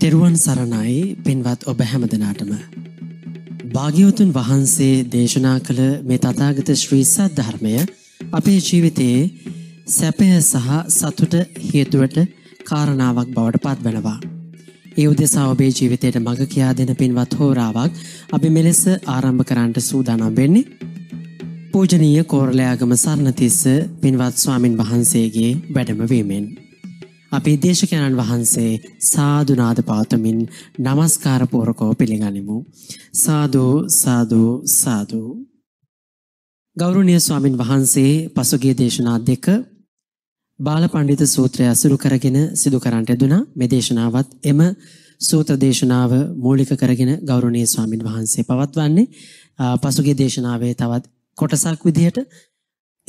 තෙරුවන් සරණයි පින්වත් ඔබ හැමදනාටම. භාග්‍යවතුන් වහන්සේ දේශනා කළ මේ තතාගත ශ්‍රීසත් ධර්මය අපේ ජීවිතයේ සැපය සහ සතුට හේතුවට කාරණාවක් බවට පත් වෙනවා. ඒ උදෙසා ඔබේ ජීවිතයට මඟ කියා දෙන පින්වත් හෝරාවක් අපි මෙලෙස ආරම්භ කරන්නට සූදානම් වෙන්නේ. පූජනීය කෝරළයාගම සරණතිස්ස පින්වත් ස්වාමින් වහන්සේගේ වැඩමවීමෙන්. අපේ දේශකයණන් වහන්සේ සාධනාද පාතමින් නමස්කාරපෝරකෝ පිළිගනිමු. සාධූ සාධූ සාධූ. ගෞරුණය ස්වාමින් වහන්සේ පසුගේ දේශනා දෙක බාල පණ්ඩිත සූත්‍රය අසුරු කරගෙන සිදු කරන්ට දුනා මෙ දේශනාවත් එම සූත්‍ර දේශනාව මූලික කරගෙන ගෞරවනීය ස්වාමින් වහන්සේ පවත්වන්නේ පසුගිය දේශනාවේ තවත් කොටසක් විදිහට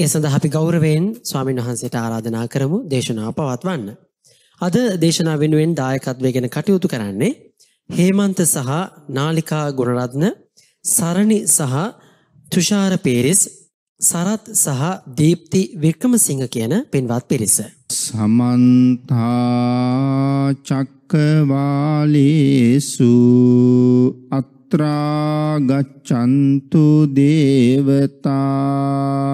ඒ සඳහා අපි ගෞරවයෙන් ස්වාමින් වහන්සේට ආරාධනා කරමු දේශනාව පවත්වන්න. අද දේශනා වෙනුවෙන් දායකත්වය ගැන කටයුතු කරන්නේ හේමන්ත සහ නාලිකා ගුණරත්න සරණි සහ තුෂාර පේරිස් සරත් සහ දීප්ති වික්‍රමසිංහ කියන පින්වත් පිරිස. සමන්තා චක්කවාලේසු අත්‍රා ගච්ඡන්තු දේවතා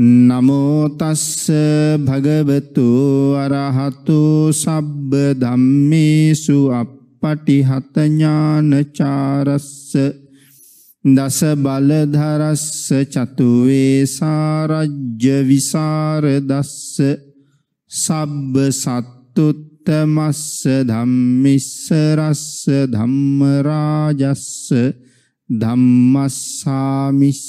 නමෝ තස්ස භගවතු අරහතු සබ්බ ධම්මේසු අප්පටිහත ඥානචාරස්ස දස බලධරස්ස චතු වේසාරජ්‍ය විසරදස්ස සබ්බ සත්තුත්තමස්ස ධම්මිස්ස රස්ස ධම්ම රාජස්ස ධම්මස්සාමිස්ස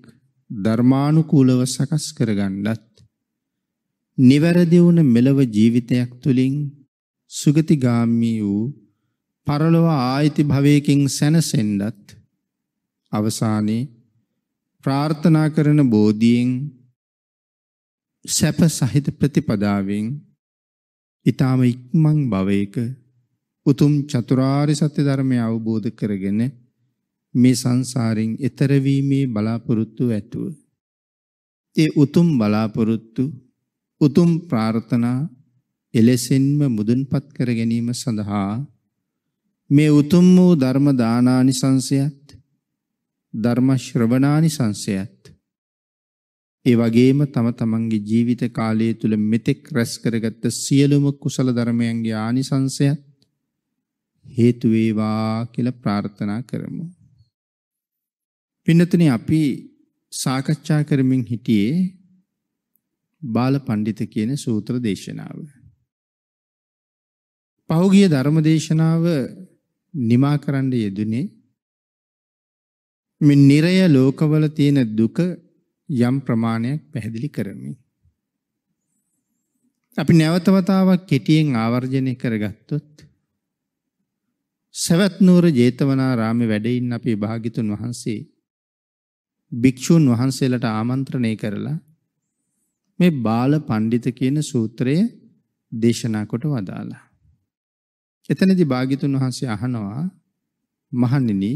ධර්මානුකූලව සකස් කරගන්නත් නිවැරදි වුණ මෙලව ජීවිතයක් තුළින් සුගතිගාමී වූ පරලොව ආයිති භවයකින් සැනසෙන්නත් අවසානයේ ප්‍රාර්ථනා කරන බෝධියෙන් සැප සහිත ප්‍රතිපදාවෙන් ඊටාම ඉක්මන් භවයක උතුම් චතුරාර්ය සත්‍ය ධර්මය අවබෝධ කරගෙන මේ සංසාරෙන් එතර වීමේ බලාපොරොත්තු ඇතුව ඒ උතුම් බලාපොරොත්තු උතුම් ප්‍රාර්ථනා එලෙසින්ම මුදුන්පත් කර ගැනීම සඳහා මේ උතුම් වූ ධර්ම දානානිසංසයත් ධර්ම ශ්‍රවණානිසංසයත් ඒ වගේම තම තමන්ගේ ජීවිත කාලය තුල මෙතෙක් රැස් කරගත්ත සියලුම කුසල ධර්මයන්ගේ ආනිසංසයත් හේතු වේවා කියලා ප්‍රාර්ථනා කරමු පින්නතුනි අපි සාකච්ඡා කරමින් හිටියේ බාල පඬිත කියන සූත්‍ර දේශනාව. පහුගිය ධර්ම දේශනාව නිමා කරන්න යෙදුනේ මේ නිරය ලෝකවල තියෙන දුක යම් ප්‍රමාණයක් පැහැදිලි කරමින්. අපි නැවත වතාවක් කෙටියෙන් ආවර්ජනය කරගත්තොත් සවැත් නුවර ජේතවනාරාමේ වැඩ ඉන්න අපේ භාග්‍යතුන් වහන්සේ භික්ෂූන් වහන්සේලාට ආමන්ත්‍රණය කරලා මේ බාල පණ්ඩිත කියන සූත්‍රය දේශනා කොට වදාලා. එතනදී භාග්‍යතුන් වහන්සේ අහනවා මහණෙනි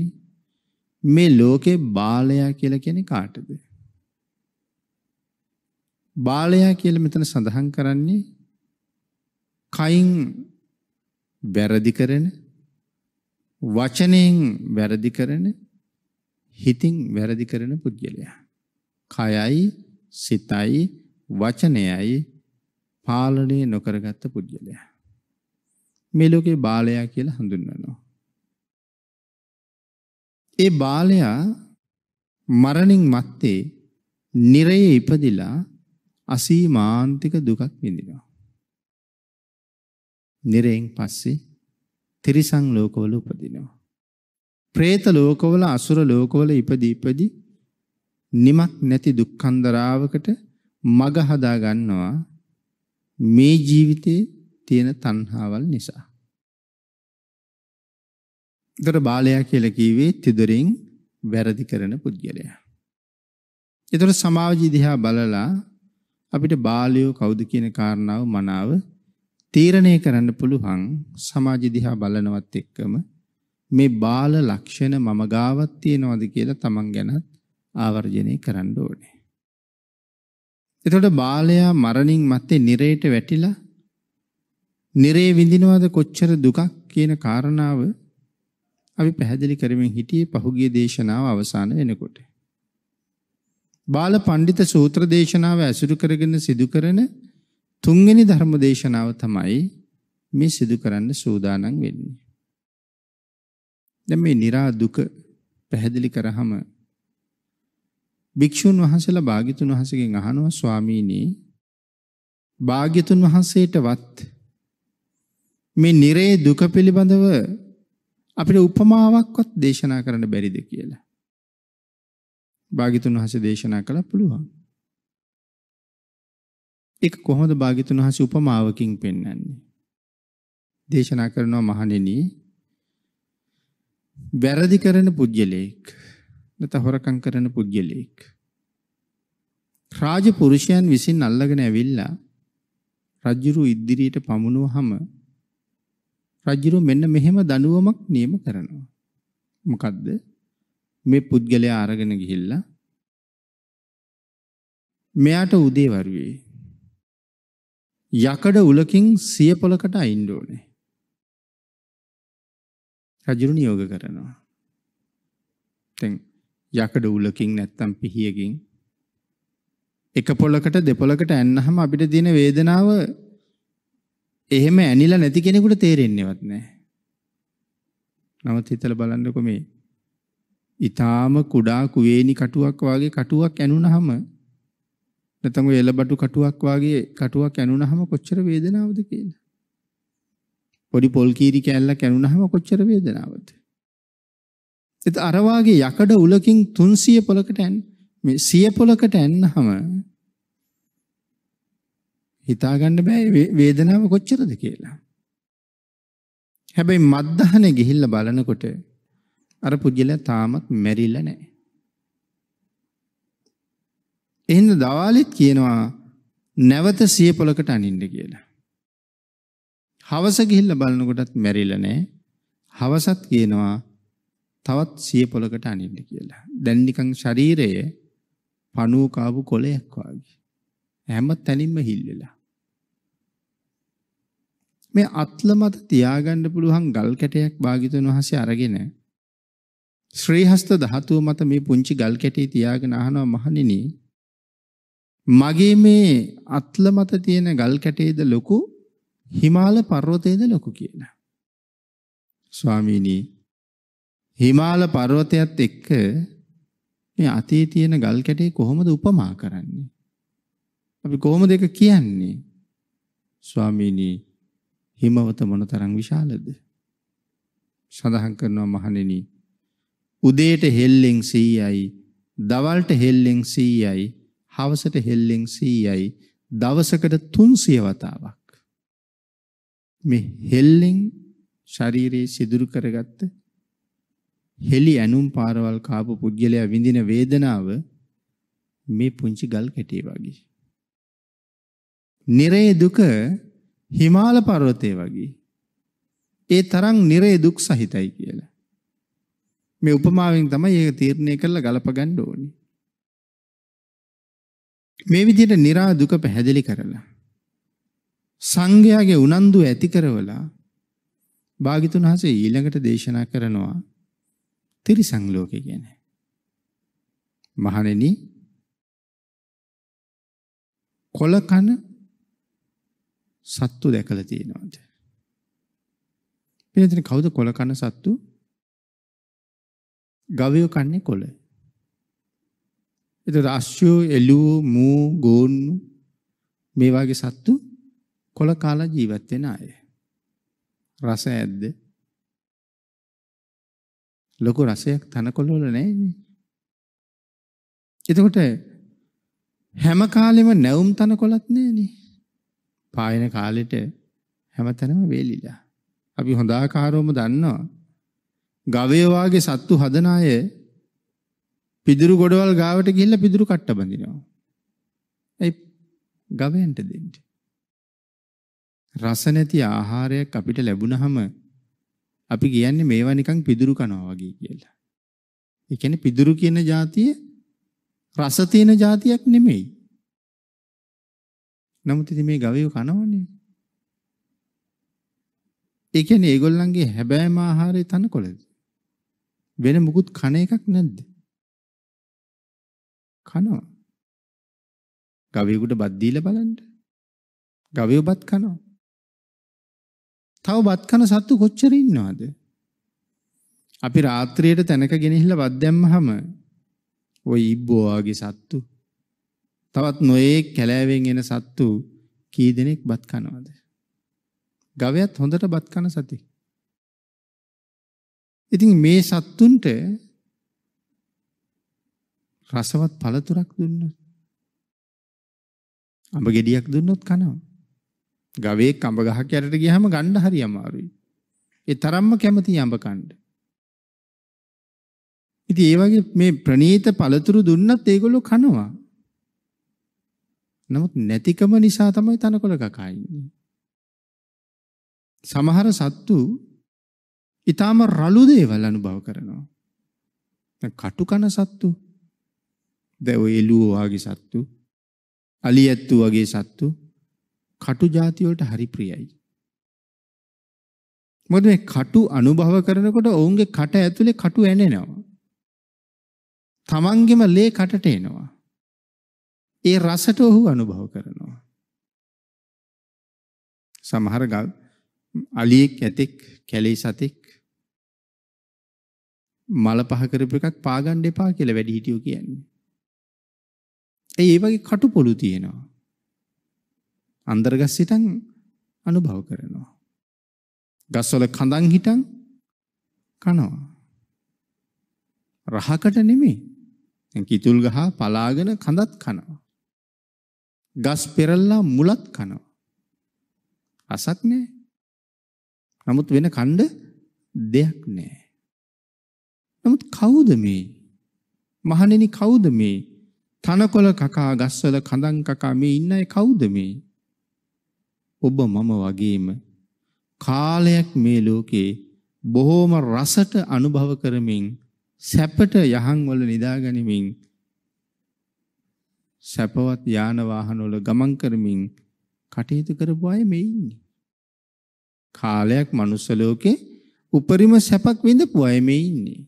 මේ ලෝකේ බාලයා කියලා කියන්නේ කාටද? බාලයා කියලා මෙතන සඳහන් කරන්නේ කයින් වැරදි කරන වචනයෙන් වැරදි කරන හිතින් වැරදි කරන පුද්ගලයා. කයයි, සිතයි, වචනයයි පාලනය නොකරගත්ත පුද්ගලයා. මේ ලෝකේ බාලයා කියලා හඳුන්වනවා. ඒ බාලයා මරණින් මත්තේ නිරයේ ඉපදිලා අසීමාන්තික දුකක් විඳිනවා. නිරයෙන් පස්සේ තිරිසන් ලෝකවල උපදිනවා. പ്രේත ලෝකවල අසුර ලෝකවල ඉපදී ඉපදී නිමක් නැති දුක්ඛන්දරාවකට මග හදා ගන්නවා මේ ජීවිතේ තියෙන තණ්හාවල් නිසා. දර බාලයා කියලා කිව්වේ තිදරින් වැරදි කරන පුද්ගලයා. ඒතර සමාජ දිහා බලලා අපිට බාලයෝ කවුද කියන කාරණාව මනාව තීරණය කරන්න පුළුවන් සමාජ දිහා බලනවත් එක්කම මේ බාල ලක්ෂණ මම ගාවත් තියනවාද කියලා තමන් ගැන ආවර්ජනය කරන්න ඕනේ. එතකොට බාලයා මරණින් මත්තේ නිරේට වැටිලා නිරේ විඳිනවාද කොච්චර දුකක් කියන කාරණාව අපි පැහැදිලි කරමින් හිටියේ පහුගිය දේශනාව අවසාන වෙනකොට. බාල පඬිත සූත්‍ර දේශනාව ඇසුරු කරගෙන සිදු කරන තුන්වෙනි ධර්ම දේශනාව තමයි මේ සිදු කරන්න සූදානම් වෙන්නේ. දැන් මේ නිරා දුක පැහැදිලි කරාම භික්ෂුන් වහන්සේලා භාග්‍යතුන් වහන්සේගෙන් අහනවා ස්වාමීනි භාග්‍යතුන් වහන්සේටවත් මේ නිරේ දුක පිළිබඳව අපිට උපමාවක්වත් දේශනා කරන්න බැරිද කියලා. භාග්‍යතුන් වහන්සේ දේශනා කළා පුළුවන්. ඒක කොහොමද භාග්‍යතුන් වහන්සේ උපමාවකින් පෙන්වන්නේ? දේශනා කරනවා මහණෙනි වැරදි කරන පුජ්‍යලෙක් නැත හොරකම් කරන පුජ්‍යලෙක් රාජ පුරුෂයන් විසින් අල්ලගෙන ඇවිල්ලා රජුරු ඉදිරියට පමුණුවහම රජුරු මෙන්න මෙහෙම දඬුවමක් නියම කරනවා. මොකද්ද? මේ පුද්ගලයා අරගෙන ගිහිල්ලා මෙයාට උදේ වරුවේ යකඩ උලකින් සිය පොලකට අයින්න ඕනේ. රජුරු නියෝග කරනවා. දැන් යකඩ උලකින් නැත්තම් පිහියකින් එක පොලකට දෙපොලකට ඇන්නහම අපිට දින වේදනාව එහෙම ඇනිලා නැති කෙනෙකුට තේරෙන්නේවත් නැහැ. නමුත් හිතලා බලන්නකො මේ ඊටාම කුඩා කුවේනි කටුවක් වාගේ කටුවක් ඇනුනහම නැත්නම් එලබටු කටුවක් වාගේ කටුවක් ඇනුනහම කොච්චර වේදනාවද කියලා. පොඩි පොල් කීරි කෑල්ලක් කැණුනහම කොච්චර වේදනාවද? ඒත් අර වාගේ යකඩ උලකින් 300 පොලකට ඇන් මේ 100 පොලකට ඇන්නහම හිතා ගන්න බෑ වේදනාව කොච්චරද කියලා. හැබැයි මද්දහනේ ගිහිල්ලා බලනකොට අර පුජ්‍යලයා තාමත් මැරිලා නැහැ. එහෙනම් දවාලිත් කියනවා නැවත සිය පොලකට අනින්න කියලා. හවස ගිහිල්ලා බලනකොටත් මැරිලා නැහැ. හවසත් කියනවා තවත් සිය පොලකට අනින්න කියලා. දැන් නිකන් ශරීරය පණුව කාපු කොලයක් වගේ. හැම තැනින්ම හිල් වෙලා. මේ අත්ල මත තියාගන්න පුළුවන් ගල් කැටයක් භාගිතුන් වහන්සේ අරගෙන ශ්‍රීහස්ත ධාතුව මත මේ පුංචි ගල් කැටේ තියාගෙන අහනවා මහණෙනි මගේ මේ අත්ල මත තියෙන ගල් කැටේද ලොකු හිමාල පර්වතයේද ලොකු කියලා. ස්වාමීනි හිමාල පර්වතයත් එක්ක මේ අතේ තියෙන ගල් කැටේ කොහොමද උපමා කරන්නේ? අපි කොහොමද ඒක කියන්නේ? ස්වාමීනි හිමවත මොනතරම් විශාලද? සඳහන් කරනවා මහණෙනි උදේට හෙල්ලෙන් 100යි දවල්ට හෙල්ලෙන් 100යි හවසට හෙල්ලෙන් 100යි දවසකට 300 වතාවක් මේ හෙල්ලෙන් ශරීරයේ සිදුරු කරගත්ත හෙලි ඇනුම් පාරවල් කාපු පුද්ගලයා විඳින වේදනාව මේ පුංචි ගල් කැටේ වගේ. නිරේ දුක හිමාල පර්වතය වගේ. ඒ තරම් නිරේ දුක් සහිතයි කියලා. මේ උපමාවෙන් තමයි ඒක තීරණය කරලා ගලප ගන්න ඕනේ. මේ විදිහට නිරා දුක පැහැදිලි කරලා සංඝයාගේ උනන්දු ඇති කරවලා භාගිතුන් වහන්සේ ඊළඟට දේශනා කරනවා තිරිසන් ලෝකය ගැන. මහණෙනි කොළ කන සත්තු දැකලා තියෙනවද? මෙතන කවුද කොළ කන සත්තු? ගවයෝ කන්නේ කොළ. ඒතර අශ්වය, එළුව, මූ, ගෝන්නු මේ වගේ සත්තු කොළ කාලා ජීවත් වෙන අය. රස ඇද්ද? ලොකු රසයක් තනකොළ වල නැන්නේ. එතකොට හැම කාලෙම නැවුම් තනකොළත් නැන්නේ. පායන කාලෙට හැමතැනම වේලිලා. අපි හොඳ ආකාරවම දන්නවා. ගවය වාගේ සත්තු හදන අය පිදුරු ගොඩවල් ගාවට ගිහිල්ලා පිදුරු කට්ට බඳිනවා. ඒ ගවයන්ට දෙන්නේ. රස නැති ආහාරයක් අපිට ලැබුණහම අපි කියන්නේ මේවා නිකන් පිදුරු කනවා වගේ කියලා. ඒ කියන්නේ පිදුරු කියන જાතිය රස තියෙන જાතියක් නෙමෙයි. නමුත් ඉතින් මේ ගවයෝ කනවනේ. ඒ කියන්නේ ඒගොල්ලන්ගේ හැබෑම ආහාරය තනකොළද? වෙන මුකුත් කන එකක් නැද්ද? කනවා. ගවයෙකුට බත් දීලා බලන්න. ගවයෝ බත් කනවා. තව බත් කන සත්තු කොච්චර ඉන්නවද? අපි රාත්‍රියට තැනක ගෙනහිල්ලා බත් දැම්මහම ওই ඉබ්බෝ වගේ සත්තු තවත් නොයේ කැලෑවෙන් එන සත්තු කී දෙනෙක් බත් කනවද? ගවයාත් හොඳට බත් කන සතෙක්. ඉතින් මේ සත්තුන්ට රසවත් පළතුරක් දුන්නොත් අඹ ගෙඩියක් දුන්නොත් කනවා. ගවයෙක් අඹ ගහක් යටට ගියහම ගන්න හරි අමාරුයි. ඒ තරම්ම කැමති අඹ කන්න. ඉතින් ඒ වගේ මේ ප්‍රණීත පළතුරු දුන්නත් ඒගොල්ලෝ කනවා. නමුත් නැතිකම නිසා තමයි තනකොළ කකා ඉන්නේ. සමහර සත්තු ඊටාම රළු දේවල් අනුභව කරනවා. දැන් කටු කන සත්තු දැන් ඔය එළුව වගේ සත්තු අලියැත්තු වගේ සත්තු කටු જાති වලට හරි ප්‍රියයි. මොකද මේ කටු අනුභව කරනකොට ඔවුන්ගේ කට ඇතුලේ කටු ඇනෙනවා. තමන්ගෙම ලේ කටට එනවා. ඒ රසට ඔහු අනුභව කරනවා. සමහර ගල් අලියෙක් ඇතෙක් කැලේ සතෙක් මල පහ කරපු එකක් පාගන්න එපා කියලා වැඩිහිටියෝ කියන්නේ. ඒ වගේ කටුපොළු තියෙනවා. අන්දරගස් හිටන් අනුභව කරනවා. ගස්වල කඳන් හිටන් කනවා. රහකට නෙමේ. කිතුල් ගහ පලාගෙන කඳත් කනවා. ගස් පෙරල්ලා මුලත් කනවා. අසක් නෑ. නමුත් වෙන කණ්ඩ දෙයක් නෑ. නමුත් කවුද මේ? මහණෙනි කවුද මේ? තනකොළ කකා ගස්වල කඳන් කකා මේ ඉන්න අය කවුද මේ? ඔබ මම වගේම කාලයක් මේ ලෝකේ බොහෝම රසට අනුභව කරමින් සැපට යහන් වල නිදාගනිමින් සැපවත් යාන වාහන වල ගමන් කරමින් කටයුතු කරපු අය මේ ඉන්නේ. කාලයක් මනුස්ස ලෝකේ උපරිම සැපක් විඳපු අය මේ ඉන්නේ.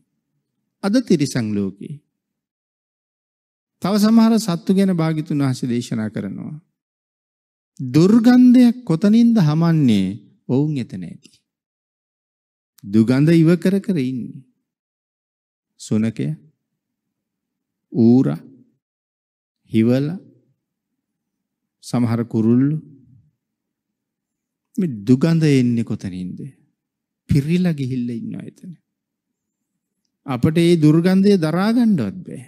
අද තිරිසන් ලෝකේ. තව සමහර සත්තු ගැන භාග්‍යතුන් වහන්සේ දේශනා කරනවා. දුර්ගන්ධයක් කොතනින්ද හමන්නේ? ඔවුන් එතන ඇති. දුගඳ ඉව කර කර ඉන්නේ. සුනකය ඌර හිවල සමහර කුරුල්ලු මේ දුගඳ එන්නේ කොතනින්ද? පිරිලා ගිහිල්ලා ඉන්නවා එතන. අපට මේ දුර්ගන්ධය දරා ගන්නවත් බෑ.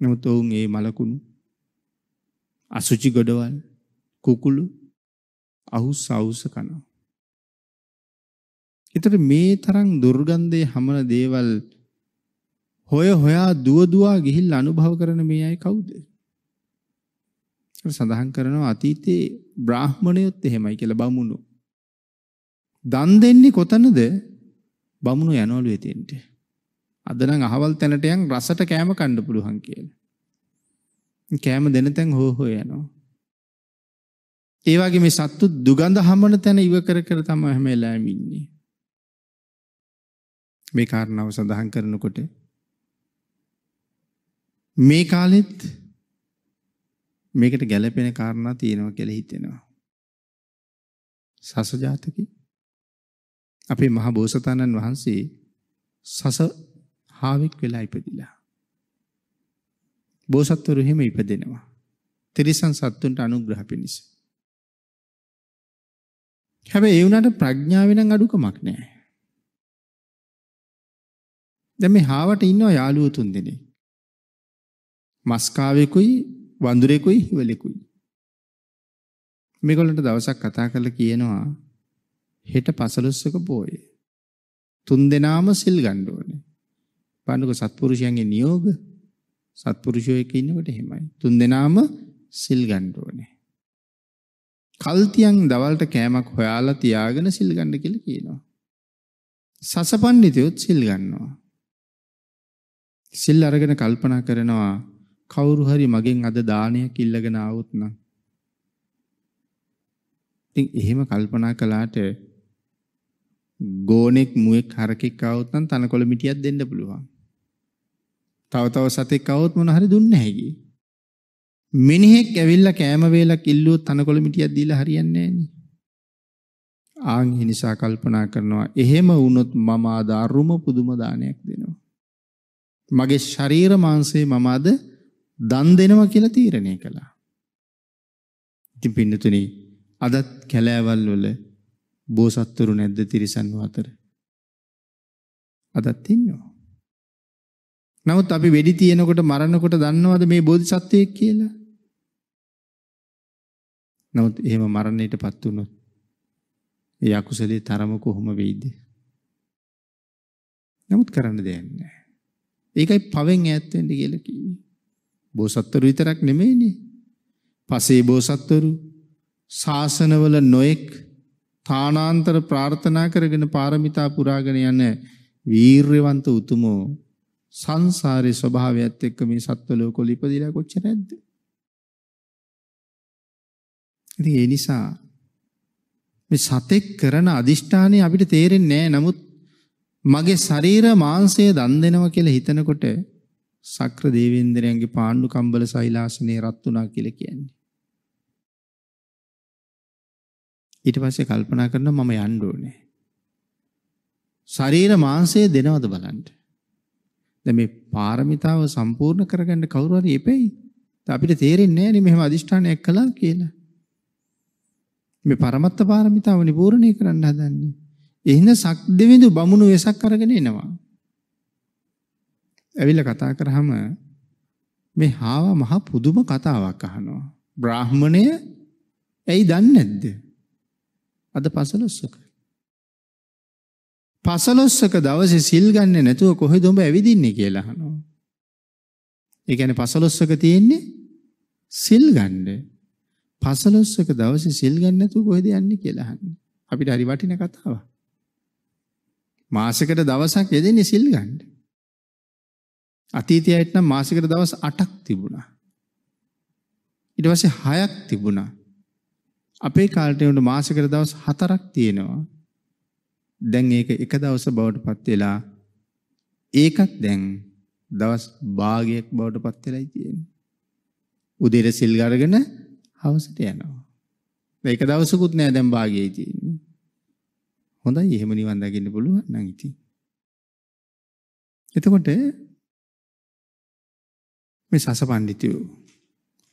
නමුත් ඔවුන් මේ මලකුණු අසුචි ගොඩවල් කුකුළු අහු සවස කනවා. එතට මේ තරම් දුර්ගන්ධය හමන දේවල් හොය හොයා දුවදවා ගිහිල් අනුභව කරන මේ අයි කවුද. සඳහන් කරනවා අතීතයේ බ්‍රාහ්මණයොත් එහෙමයි කියල බමුණු. දන් දෙන්නේ කොතනද බමුණු යනෝලු වෙතෙන්ට. අදනම් අහවල් තැනටයන් රසට කෑම කණ්ඩ පුළුවන් කියලා. කෑම දෙන තැන් හෝහෝ යනවා. ඒවාගේ මේ සත්තු දුගඳ හමන තැන ඉව කර කර තම හැම එලාමින්නේ. මේ කාරණාව සඳහන් කරනකොට මේ කාලෙත් මේකට ගැලපෙන කාරණා තියෙනවා කියලා හිතෙනවා. සස ජාතක අපේ මහ බෝසතාණන් වහන්සේ සස හාවෙක් වෙලා ඉපදිලා බෝසත්වරු එහෙම ඉපදෙනවා. තිරිසන් සත්තුන්ට අනුග්‍රහ පිණිස. හැබැයි ඒ වුණාට ප්‍රඥාව වෙනං අඩුකමක් නැහැ. දැන් මේ හාවට ඉන්නවා යාළුවෝ තුන් දෙනෙක්. මස්කාවෙකුයි වඳුරෙකුයි හිවලෙකුයි. මේගොල්ලන්ට දවසක් කතා කරලා කියනවා හෙට පසළොස්වක පෝය. තුන් දෙනාම සිල් ගන්න ඕනේ. පාණ්ඩුක සත්පුරුෂයන්ගේ නියෝග සත්පුරුෂයෝ එක්ක ඉන්නකොට එහෙමයි. තුන් දෙනාම සිල් ගන්න ඕනේ. කල්තියන් දවල්ට කෑමක් හොයාලා තියාගෙන සිල් ගන්න කියලා කියනවා. සසපන්නිතයොත් සිල් ගන්නවා. සිල් අරගෙන කල්පනා කරනවා කවුරු හරි මගෙන් අද දානයක් ඉල්ලගෙන ආවොත් නම් ඉතින් එහෙම කල්පනා කළාට ගෝණෙක් මුවෙක් හරකෙක් ආවොත් නම් තනකොළ මිටියක් දෙන්න පුළුවන්. තව තව සතෙක් આવොත් මොන හරි දුන්නේ නැහැ ගියේ. මිනිහෙක් ඇවිල්ලා කෑම වේලක් ඉල්ලුවොත් තනකොළ මිටියක් දීලා හරියන්නේ නැහනේ. ආන් ඒ නිසා කල්පනා කරනවා එහෙම වුණොත් මම අද අරුම පුදුම දානයක් දෙනවා. මගේ ශරීර මාංශේ මම අද දන් දෙනවා කියලා තීරණය කළා. ඉතින් පින්නතුනි අදත් කැලෑවල් වල බෝසත්තුරු නැද්ද තිරිසන් අතර? අදත් ඉන්නවා. නමුත් අපි වෙඩි තියෙනකොට මරණකොට දන්නවද මේ බෝධිසත්වයෙක් කියලා? නමුත් එහෙම මරණයටපත් වුණොත් ඒ අකුසලේ තරම කොහොම වෙයිද? නමුත් කරන්න දෙයක් නැහැ. ඒකයි පවෙන් ඈත් වෙන්න කියලා කියන්නේ. බෝසත්වරු විතරක් නෙමෙයිනේ. පසේ බෝසත්වරු ශාසනවල නොඑක් තානාන්තර ප්‍රාර්ථනා කරගෙන පාරමිතා පුරාගෙන යන වීරවන්ත උතුමෝ සංසාරේ ස්වභාවයත් එක්ක මේ සත්ව ලෝකවල ඉපදිලා කොච්චර නැද්ද? ඉතින් ඒ නිසා මේ සතෙක් කරන අදිෂ්ඨානේ අපිට තේරෙන්නේ නැහැ. නමුත් මගේ ශරීර මාංශය දන් දෙනවා කියලා හිතනකොට සක්‍ර දේවේන්ද්‍රයන්ගේ පාණ්ඩු කම්බල සෛලාසනේ රත් වුණා කියලා කියන්නේ. ඊට පස්සේ කල්පනා කරනවා මම යන්න ඕනේ. ශරීර මාංශය දෙනවද බලන්න. දැන් මේ පාරමිතාව සම්පූර්ණ කරගන්න කවුරු හරි එපෙයි. අපිට තේරෙන්නේ නැහැ මෙහෙම අදිෂ්ඨානයක් කළා කියලා. මේ පරමත්ත පාරමිතාව නිපූර්ණේ කරන්න හදන්නේ. එහෙන සක් දෙවිඳු බමුණු වෙසක් අරගෙන එනවා. ඇවිල්ලා කතා කරාම මේ හාව මහ පුදුම කතාවක් අහනවා. බ්‍රාහ්මණය ඇයි දන්නේ නැද්ද? අද පසලොස්සක. පසලොස්සක දවසේ සිල් ගන්න නැතුව කොහෙද උඹ ඇවිදින්නේ කියලා අහනවා. ඒ කියන්නේ පසලොස්සක තියෙන්නේ සිල් ගන්න. පසලොස්සක දවසේ සිල් ගන්න නැතුව කොහෙද යන්නේ කියලා අහන්නේ. අපිට හරි වටින කතාවක්. මාසෙකට දවසක් යෙදෙන්නේ සිල් ගන්න. අතීතයට නම් මාසෙකට දවස් 8ක් තිබුණා. ඊට පස්සේ 6ක් තිබුණා. අපේ කාලේ උන මාසෙකට දවස් 4ක් තියෙනවා. දැන් ඒක එක දවස බවට පත් වෙලා ඒකත් දැන් දවස් භාගයක් බවට පත් වෙලායි තියෙන්නේ. උදේට සිල් ගරගෙන හවසට යනවා. ඒක දවසකුත් නෑ දැන් භාගයයි තියෙන්නේ. හොඳයි එහෙම නිවන් දකින්න පුළුවන් නම් ඉතින්. එතකොට මේ සසපඬිතියෝ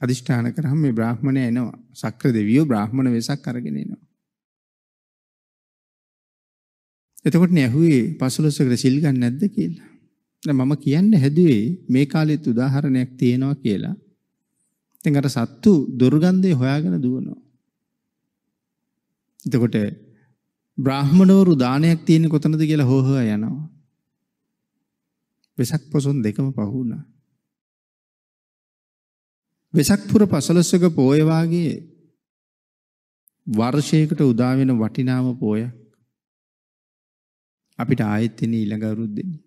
අදිෂ්ඨාන කරාම මේ බ්‍රාහ්මණය එනවා. සක්‍ර දෙවියෝ බ්‍රාහ්මණ වෙසක් අරගෙන එනවා. එතකොට නේ ඇහුවේ පසළොස්වකට සිල් ගන්න නැද්ද කියලා. දැන් මම කියන්න හැදුවේ මේ කාලෙත් උදාහරණයක් තියෙනවා කියලා. ඉතින් අර සත්තු දුර්ගන්ධය හොයාගෙන දුවනවා. එතකොට බ්‍රාහ්මණවරු දානයක් තියෙන කොතනද කියලා හොහොව යනවා. වෙසක් පොසොන් දෙකම පහු වුණා. වෙසක් පුර පසළොස්වක පෝය වාගේ වර්ෂයකට උදා වෙන වටිනාම පෝයක් අපිට ආයෙත් එන ඊළඟ අවුරුද්දෙනි.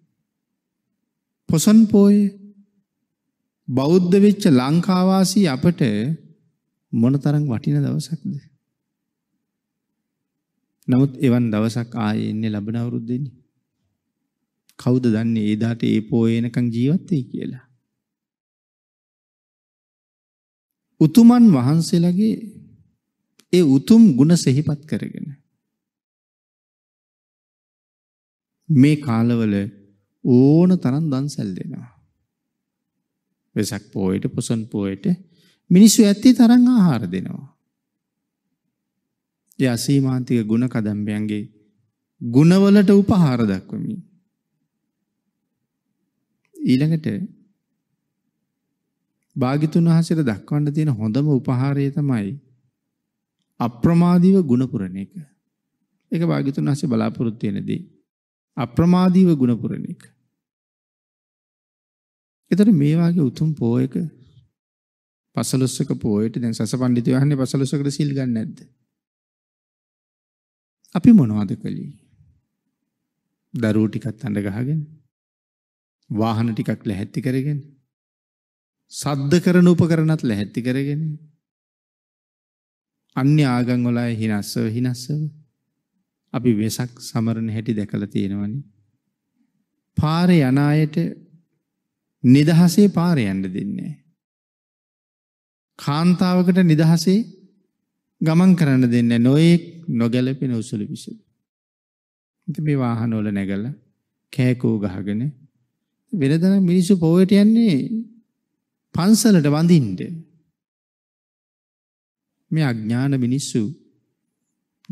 පොසොන් පෝය බෞද්ධ වෙච්ච ලංකාවාසී අපට මොනතරම් වටින දවසක්ද? නමුත් එවන් දවසක් ආයේ එන්නේ ලබන අවුරුද්දෙනි. කවුද දන්නේ එදාට ඒ පෝයනකම් ජීවත් වෙයි කියලා? උතුමන් වහන්සේලාගේ ඒ උතුම් ගුණ සිහිපත් කරගෙන මේ කාලවල ඕන තරම් දන්සැල් දෙනවා. වෙසක් පෝයට පොසොන් පෝයට මිනිස්සු ඇත්තේ තරම් ආහාර දෙනවා. ඒ අසීමාන්තික ගුණ කදම්බයන්ගේ ගුණවලට උපහාර දක්වමින් ඊළඟට භාගිතුන් වහන්සේට දක්වන්න තියෙන හොඳම උපහාරය තමයි අප්‍රමාදීව ගුණපුරණ එක. ඒක භාගිතුන් වහන්සේ බලාපොරොත්තු වෙනදී අප්‍රමාදීව ගුණපුරණ එක. එතට මේ වගේ උතුම් පෝයක පසලොස්සක පෝයට දැන් සසපණ්ඩිතය අහන්නේ පසලොස්සකට සිල් ගන්න නැද්ද? අපි මොනවද කළේ? දරුවෝ ටිකක් අඬ ගහගෙන වාහන ටිකක් ලැහැත්ති කරගෙන සද්ද කරන උපකරණත් ලැහැත්ති කරගෙන අන්‍ය ආගම් වලයි හිනස්සව හිනස්සව අපි වෙසක් සමරන හැටි දැකලා තියෙනවනේ. පාරේ යන අයට නිදහසේ පාරේ යන්න දෙන්නේ කාන්තාවකට නිදහසේ ගමන් කරන්න දෙන්නේ නොයෙක් නොගැලපෙන උසුළු විසුළු. ඉතින් මේ වාහනවල නැගලා කෑකෝ ගහගෙන වෙනදන මිනිස්සු පොයට යන්නේ පන්සලට වඳින්න. මේ අඥාන මිනිස්සු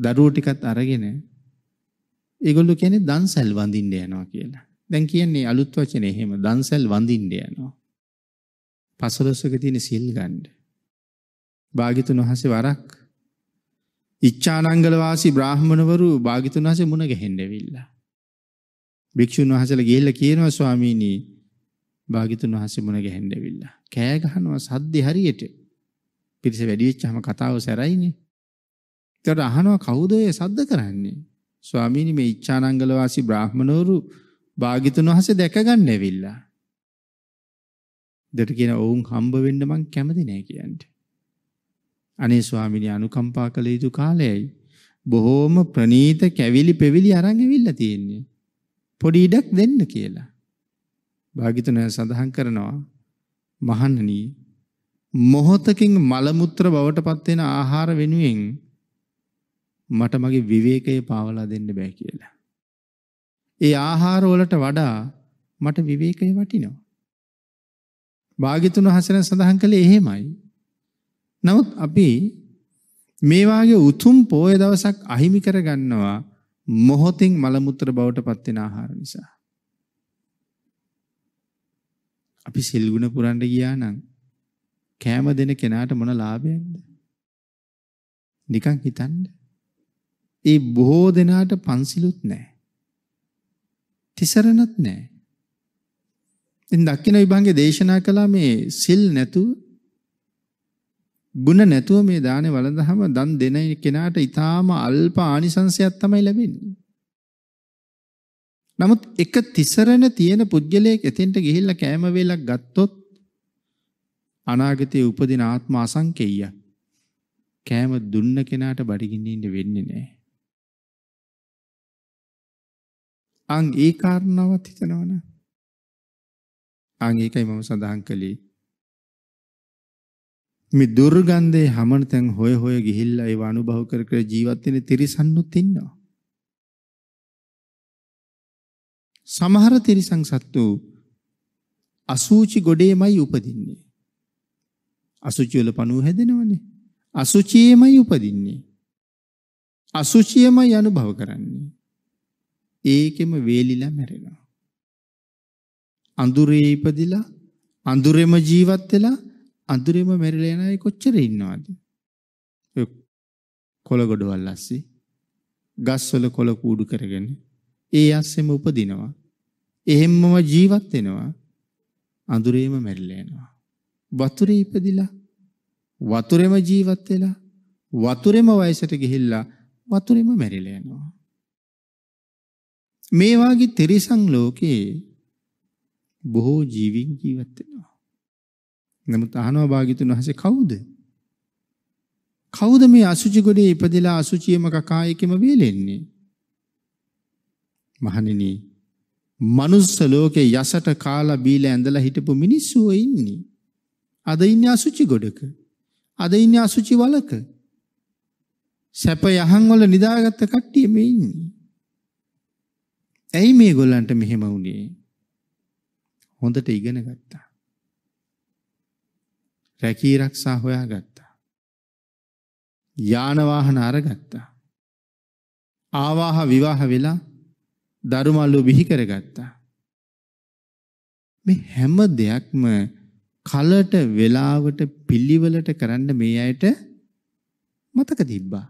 දරුවෝ ටිකත් අරගෙන ඒගොල්ලෝ කියන්නේ දන්සල් වඳින්න යනවා කියලා. දැන් කියන්නේ අලුත් වචනේ එහෙම දන්සල් වඳින්න යනවා. පසළොස්වක තියෙන සිල් ගන්න. භාග්‍යතුන් වහන්සේ වරක් ඉච්ඡානංගල වාසී බ්‍රාහමණවරු භාග්‍යතුන් වහන්සේ මුණ ගැහෙන්න ඇවිල්ලා. භික්ෂුන් වහන්සේලා ගිහිල්ලා කියනවා ස්වාමීනි භාග්‍යතුන් වහන්සේ මුණ ගැහෙන්න ඇවිල්ලා. කෑ ගහනවා සද්දේ හරියට. පිරිස වැඩි වෙච්චාම කතාව සැරයිනේ. ඒකට අහනවා කවුද ඒ සද්ද කරන්නේ? ස්වාමීනි මේ ඉච්ඡානංගල වාසී බ්‍රාහමනෝරු භාගිතුන් වහන්සේ දැක ගන්න ඇවිල්ලා. දෙට කියන ඔවුන් හම්බ වෙන්න මං කැමති නෑ කියන්නේ. අනේ ස්වාමීනි අනුකම්පා කළ යුතු කාලයයි. බොහෝම ප්‍රනීත කැවිලි පෙවිලි අරන් ඇවිල්ලා තියෙන්නේ. පොඩි ඉඩක් දෙන්න කියලා. භාගිතුන සඳහන් කරනවා මහන්නනි මොහතකින් මල මුත්‍ර බවට පත් වෙන ආහාර වෙනුවෙන් මට මගේ විවේකය පාවලා දෙන්න බෑ කියලා. ඒ ආහාරවලට වඩා මට විවේකය වටිනවා. භාග්‍යතුන් හසන සඳහන් කළේ එහෙමයි. නමුත් අපි මේ වාගේ උතුම් පෝය දවසක් අහිමි කරගන්නවා මොහොතින් මල මුත්‍ර බවට පත් වෙන ආහාර නිසා. අපි සිල් ගුණ පුරන්න ගියා නම් කෑම දෙන කෙනාට මොන ලාභයක්ද? නිකන් හිතන්නේ ඒ බොහෝ දෙනාට පන්සිලුත් නැහැ. තිසරණත් නැහැ. ඉතින් දක්ෂින විභංගේ දේශනා කළා මේ සිල් නැතුව ගුණ නැතුව මේ දානේ වළඳහම දන් දෙන කෙනාට ඊටාම අල්ප ආනිසංශයක් තමයි ලැබෙන්නේ. නමුත් එක තිසරණ තියෙන පුද්ගලයෙක් එතෙන්ට ගිහිල්ලා කෑම වේලක් ගත්තොත් අනාගතයේ උපදින ආත්ම අසංකේය. කෑම දුන්න කෙනාට බඩගින්න ඉන්න වෙන්නේ නැහැ. අන් ඒ කාරණාවත් හිතනවනේ. අන් ඒකයි මම සඳහන් කළේ. මේ දුර්ගන්ධයේ හැමන තැන් හොය හොය ගිහිල්ලා ඒව අනුභව කර කර ජීවත් වෙන තිරිසන්නුත් ඉන්නවා. සමහර තිරිසන් සත්තු අසූචි ගොඩේමයි උපදින්නේ. අසුචි වල පණුව හැදෙනවනේ. අසුචියේමයි උපදින්නේ. අසුචියමයි අනුභව කරන්නේ. ඒකෙම වේලිලා මැරෙනවා. අඳුරේ ඉපදිලා අඳුරෙම ජීවත් වෙලා අඳුරෙම මැරිලා යන අය කොච්චර ඉන්නවද? ඔය කොළගොඩවල් ඇස්සේ ගස්වල කොළ කූඩු කරගෙන ඒ ඇස්සෙම උපදිනවා. එහෙම්මම ජීවත් වෙනවා. අඳුරේම මැරිලා යනවා. වතුරේ ඉපදිලා වතුරෙම ජීවත් වෙලා වතුරෙම වයසට ගිහිල්ලා වතුරෙම මැරිලා යනවා. මේ වාගේ තිරිසන් ලෝකේ බොහෝ ජීවීන් ජීවත් වෙනවා. නමුත් අහනවා භාග්‍යතුන් වහන්සේ කවුද? කවුද මේ අසුචි ගොඩේ ඉපදලා අසුචියම කකායකෙම වේලෙන්නේ? මහණෙනි, manuss ලෝකේ යසට කාලා බීලා ඇඳලා හිටපු මිනිස්සු ඉන්නේ. අද ඉන්නේ අසුචි ගොඩක. අද ඉන්නේ අසුචි වලක. සැප යහන් වල නිදාගත්ත කට්ටිය මේ ඉන්නේ. ඇයි මේගොල්ලන්ට මෙහෙම වුණේ? හොඳට ඉගෙන ගත්තා. රැකී ආරක්ෂා හොයාගත්තා. යාන වාහන අරගත්තා. ආවාහ විවාහ වෙලා දරුමල්ලු බිහි කරගත්තා. මේ හැම දෙයක්ම කලට වෙලාවට පිළිවෙලට කරන්න මේ අයට මතක තිබ්බා.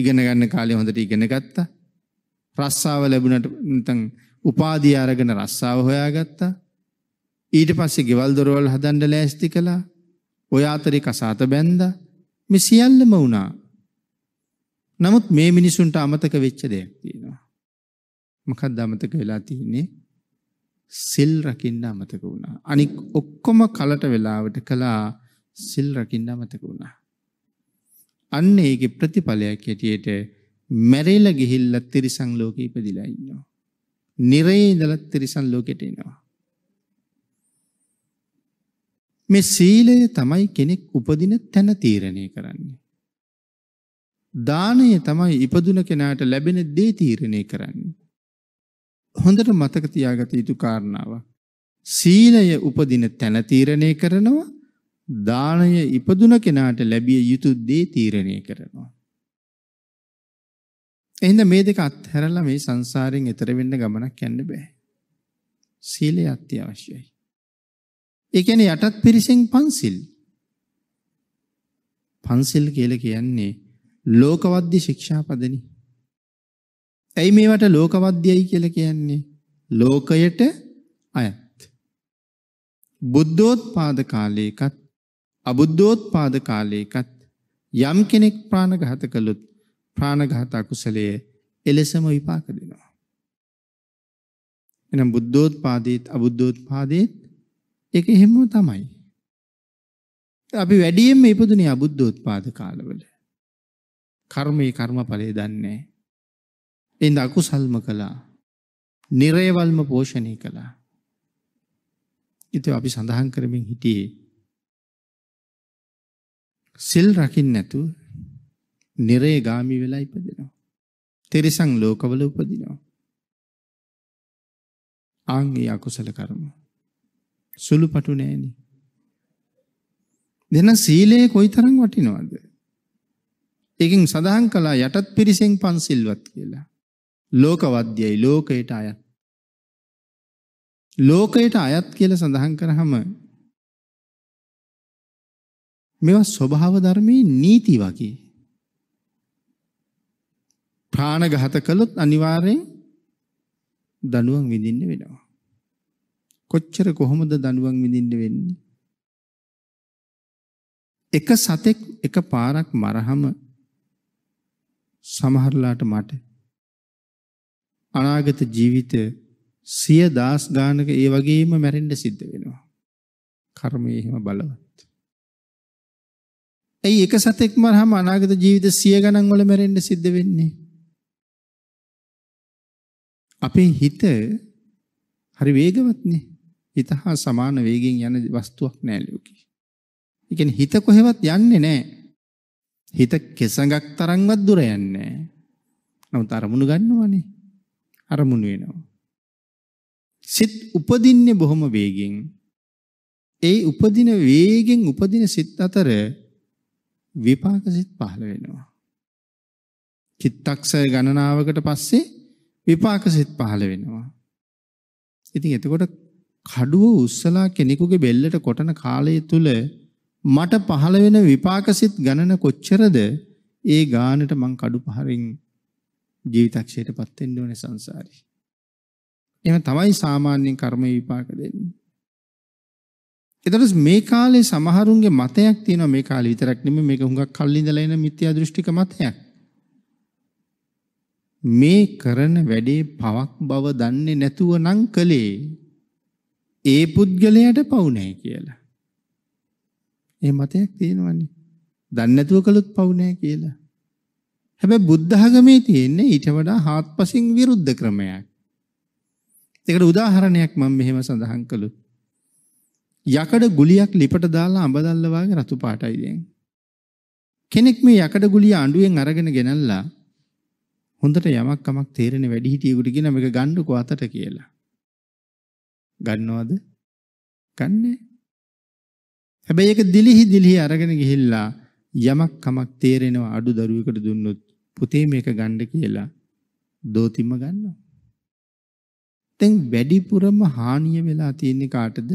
ඉගෙන ගන්න කාලේ හොඳට ඉගෙන ගත්තා. රස්සාව ලැබුණට නැත්නම් උපාධිය අරගෙන රස්සාව හොයාගත්තා. ඊට පස්සේ ගෙවල් දොරවල් හදන්න ලෑස්ති කළා. ඔය අතරේ කසාත බැන්දා. මේ සියල්ලම වුණා. නමුත් මේ මිනිසුන්ට අමතක වෙච්ච දෙයක් තියෙනවා. මොකක්ද අමතක වෙලා තියෙන්නේ? සිල් රකින්න අමතක වුණා. අනික් ඔක්කොම කලට වෙලාවට කළා සිල් රකින්න අමතක වුණා. අන්න ඒකේ ප්‍රතිඵලයක් හැටියට මැරෙල ගිහිල්ල තිරිසං ලෝක ඉපදිලා ඉන්නවා. නිරේ ඉඳලත් තිරිසන් ලෝකෙට එනවා. මේ සීලය තමයි කෙනෙක් උපදින තැන තීරණය කරන්නේ. දානය තමයි ඉපදුන කෙනාට ලැබෙන දේ තීරණය කරන්නේ. හොඳට මතක තියාගත යුතු කාරණාව. සීලය උපදින තැන තීරණය කරනවා දානය ඉපදුන කෙනාට ලැබිය යුතු දේ තීරණය කරනවා. එහෙනම් මේ දෙක අත්හැරලා මේ සංසාරයෙන් එතර වෙන්න ගමනක් යන්න බෑ. සීලය අත්‍යවශ්‍යයි. ඒ කියන්නේ යටත් පිරිසෙන් පන්සිල්. පන්සිල් කියලා කියන්නේ ලෝකවද්‍ය ශික්ෂාපදනි. ඇයි මේවට ලෝකවද්‍යයි කියලා කියන්නේ? ලෝකයට අයත්. බුද්ධෝත්පාද කාලයකත් අබුද්ධෝත්පාද කාලයකත් යම් කෙනෙක් ප්‍රාණඝාත කළොත් ප්‍රාණඝාත අකුසලයේ එලෙසම විපාක දෙනවා. එනම් බුද්ධෝත්පාදීත් අබුද්ධෝත්පාදීත් ඒක එහෙම තමයි. අපි වැඩියෙන්ම ඉපදුනේ අබුද්ධෝත්පාද කාලවල. කර්මයේ කර්මඵලය දන්නේ එඳ අකුසල්ම කළා. නිරේවල්ම පෝෂණය කළා. ඉතින් අපි සඳහන් කරමින් හිටියේ සිල් රකින්න නැතුව නිරේ ගාමි වෙලා ඉපදෙනවා. තිරිසන් ලෝකවල උපදිනවා. ආන්ගේ අකුසල කර්ම. සුළු පටු නෑනි. දෙන සීලයේ කොයි තරම් වටිනවද. එකින් සඳහන් කලා යටත් පිරිසෙන් පන්සිල්වත් කියලා. ලෝකවද්‍යයි ලෝකයට අයත්. ලෝකයට අයත් කියල සඳහන් කරහම මෙවා ස්වභාව ධර්මයේ නීති වගේ ප්‍රාණඝාත කළොත් අනිවාර්යෙන් දඬුවම් විඳින්න වෙනවා. කොච්චර කොහොමද දඬුවම් විඳින්න වෙන්නේ? එක සතෙක් එක පාරක් මරහම සමහරලාට මට අනාගත ජීවිතය සිය දාස් ගානක ඒ වගේම මැරෙන්ඩ සිද්ධ වෙනවා. කර්මය එහෙම බලවත්. ඇයි එක සතෙක් මරහම අනාගත ජීවිත සිය ගණන් වල මැරෙන්ඩ සිද්ධ වෙන්නේ. අපේ හිත හරි වේගවත්නේ. හිත හා සමාන වේගෙන් යන වස්තුවක් නෑ ලෝකේ. ඒ කියන්නේ හිත කොහෙවත් යන්නේ නෑ. හිත කෙසඟක් තරම්වත් දුර යන්නේ නෑ. නමුත් අරමුණු ගන්නවනේ. අරමුණු වෙනවා. සිත් උපදින්නේ බොහොම වේගෙන්. ඒ උපදින වේගෙන් උපදින සිත් අතර විපාක සිත් පහළ වෙනවා. චිත්තක්ෂය ගණනාවකට පස්සේ විපාක සිත් පහළ වෙනවා. ඉතින් එතකොට කඩුව උස්සලා කෙනෙකුගේ බෙල්ලට කොටන කාලය තුල මට පහළ වෙන විපාක සිත් ගණන කොච්චරද? ඒ ගානට මං කඩු පහරින් ජීවිතක්ෂයටපත් වෙන්න ඕනේ සංසාරේ. එහෙම තමයි සාමාන්‍යයෙන් කර්ම විපාක දෙන්නේ. එතකොට මේ කාලේ සමහරුන්ගේ මතයක් තියෙනවා මේ කාලේ විතරක් නෙමෙයි මේක හුඟක් කල් ඉඳලා එන මිත්‍යා දෘෂ්ටික මතයක්. මේ කරන වැඩේ පවක් බව දන්නේ නැතුව නම් කළේ ඒ පුද්ගලයාට පවු නැහැ කියලා. ඒ මතයක් තියෙනවනේ. දන්නේ නැතුව කළොත් පවු නැහැ කියලා. හැබැයි බුද්ධ ධර්මයේ තියෙන්නේ ඊට වඩා හාත්පසින් විරුද්ධ ක්‍රමයක්. ඒකට උදාහරණයක් මම මෙහෙම සඳහන් කළොත්. යකඩ ගුලියක් ලිපට දාලා අඹ දැල්ල වගේ රතු පාටයි දැන්. කෙනෙක් මේ යකඩ ගුලිය අඬුවෙන් අරගෙන ගෙනල්ලා හොඳට යමක් කමක් තේරෙන වැඩිහිටියෙකුට කියන මේක ගන්නකෝ අතට කියලා. ගන්නවද? ගන්නෑ. හැබැයි ඒක දිලිහි දිලිහි අරගෙන ගිහිල්ලා යමක් කමක් තේරෙනවා අඩු දරුවෙකුට දුන්නොත් පුතේ මේක ගන්න කියලා දෝතිම ගන්නවා. දැන් වැඩිපුරම හානිය වෙලා තියෙන්නේ කාටද?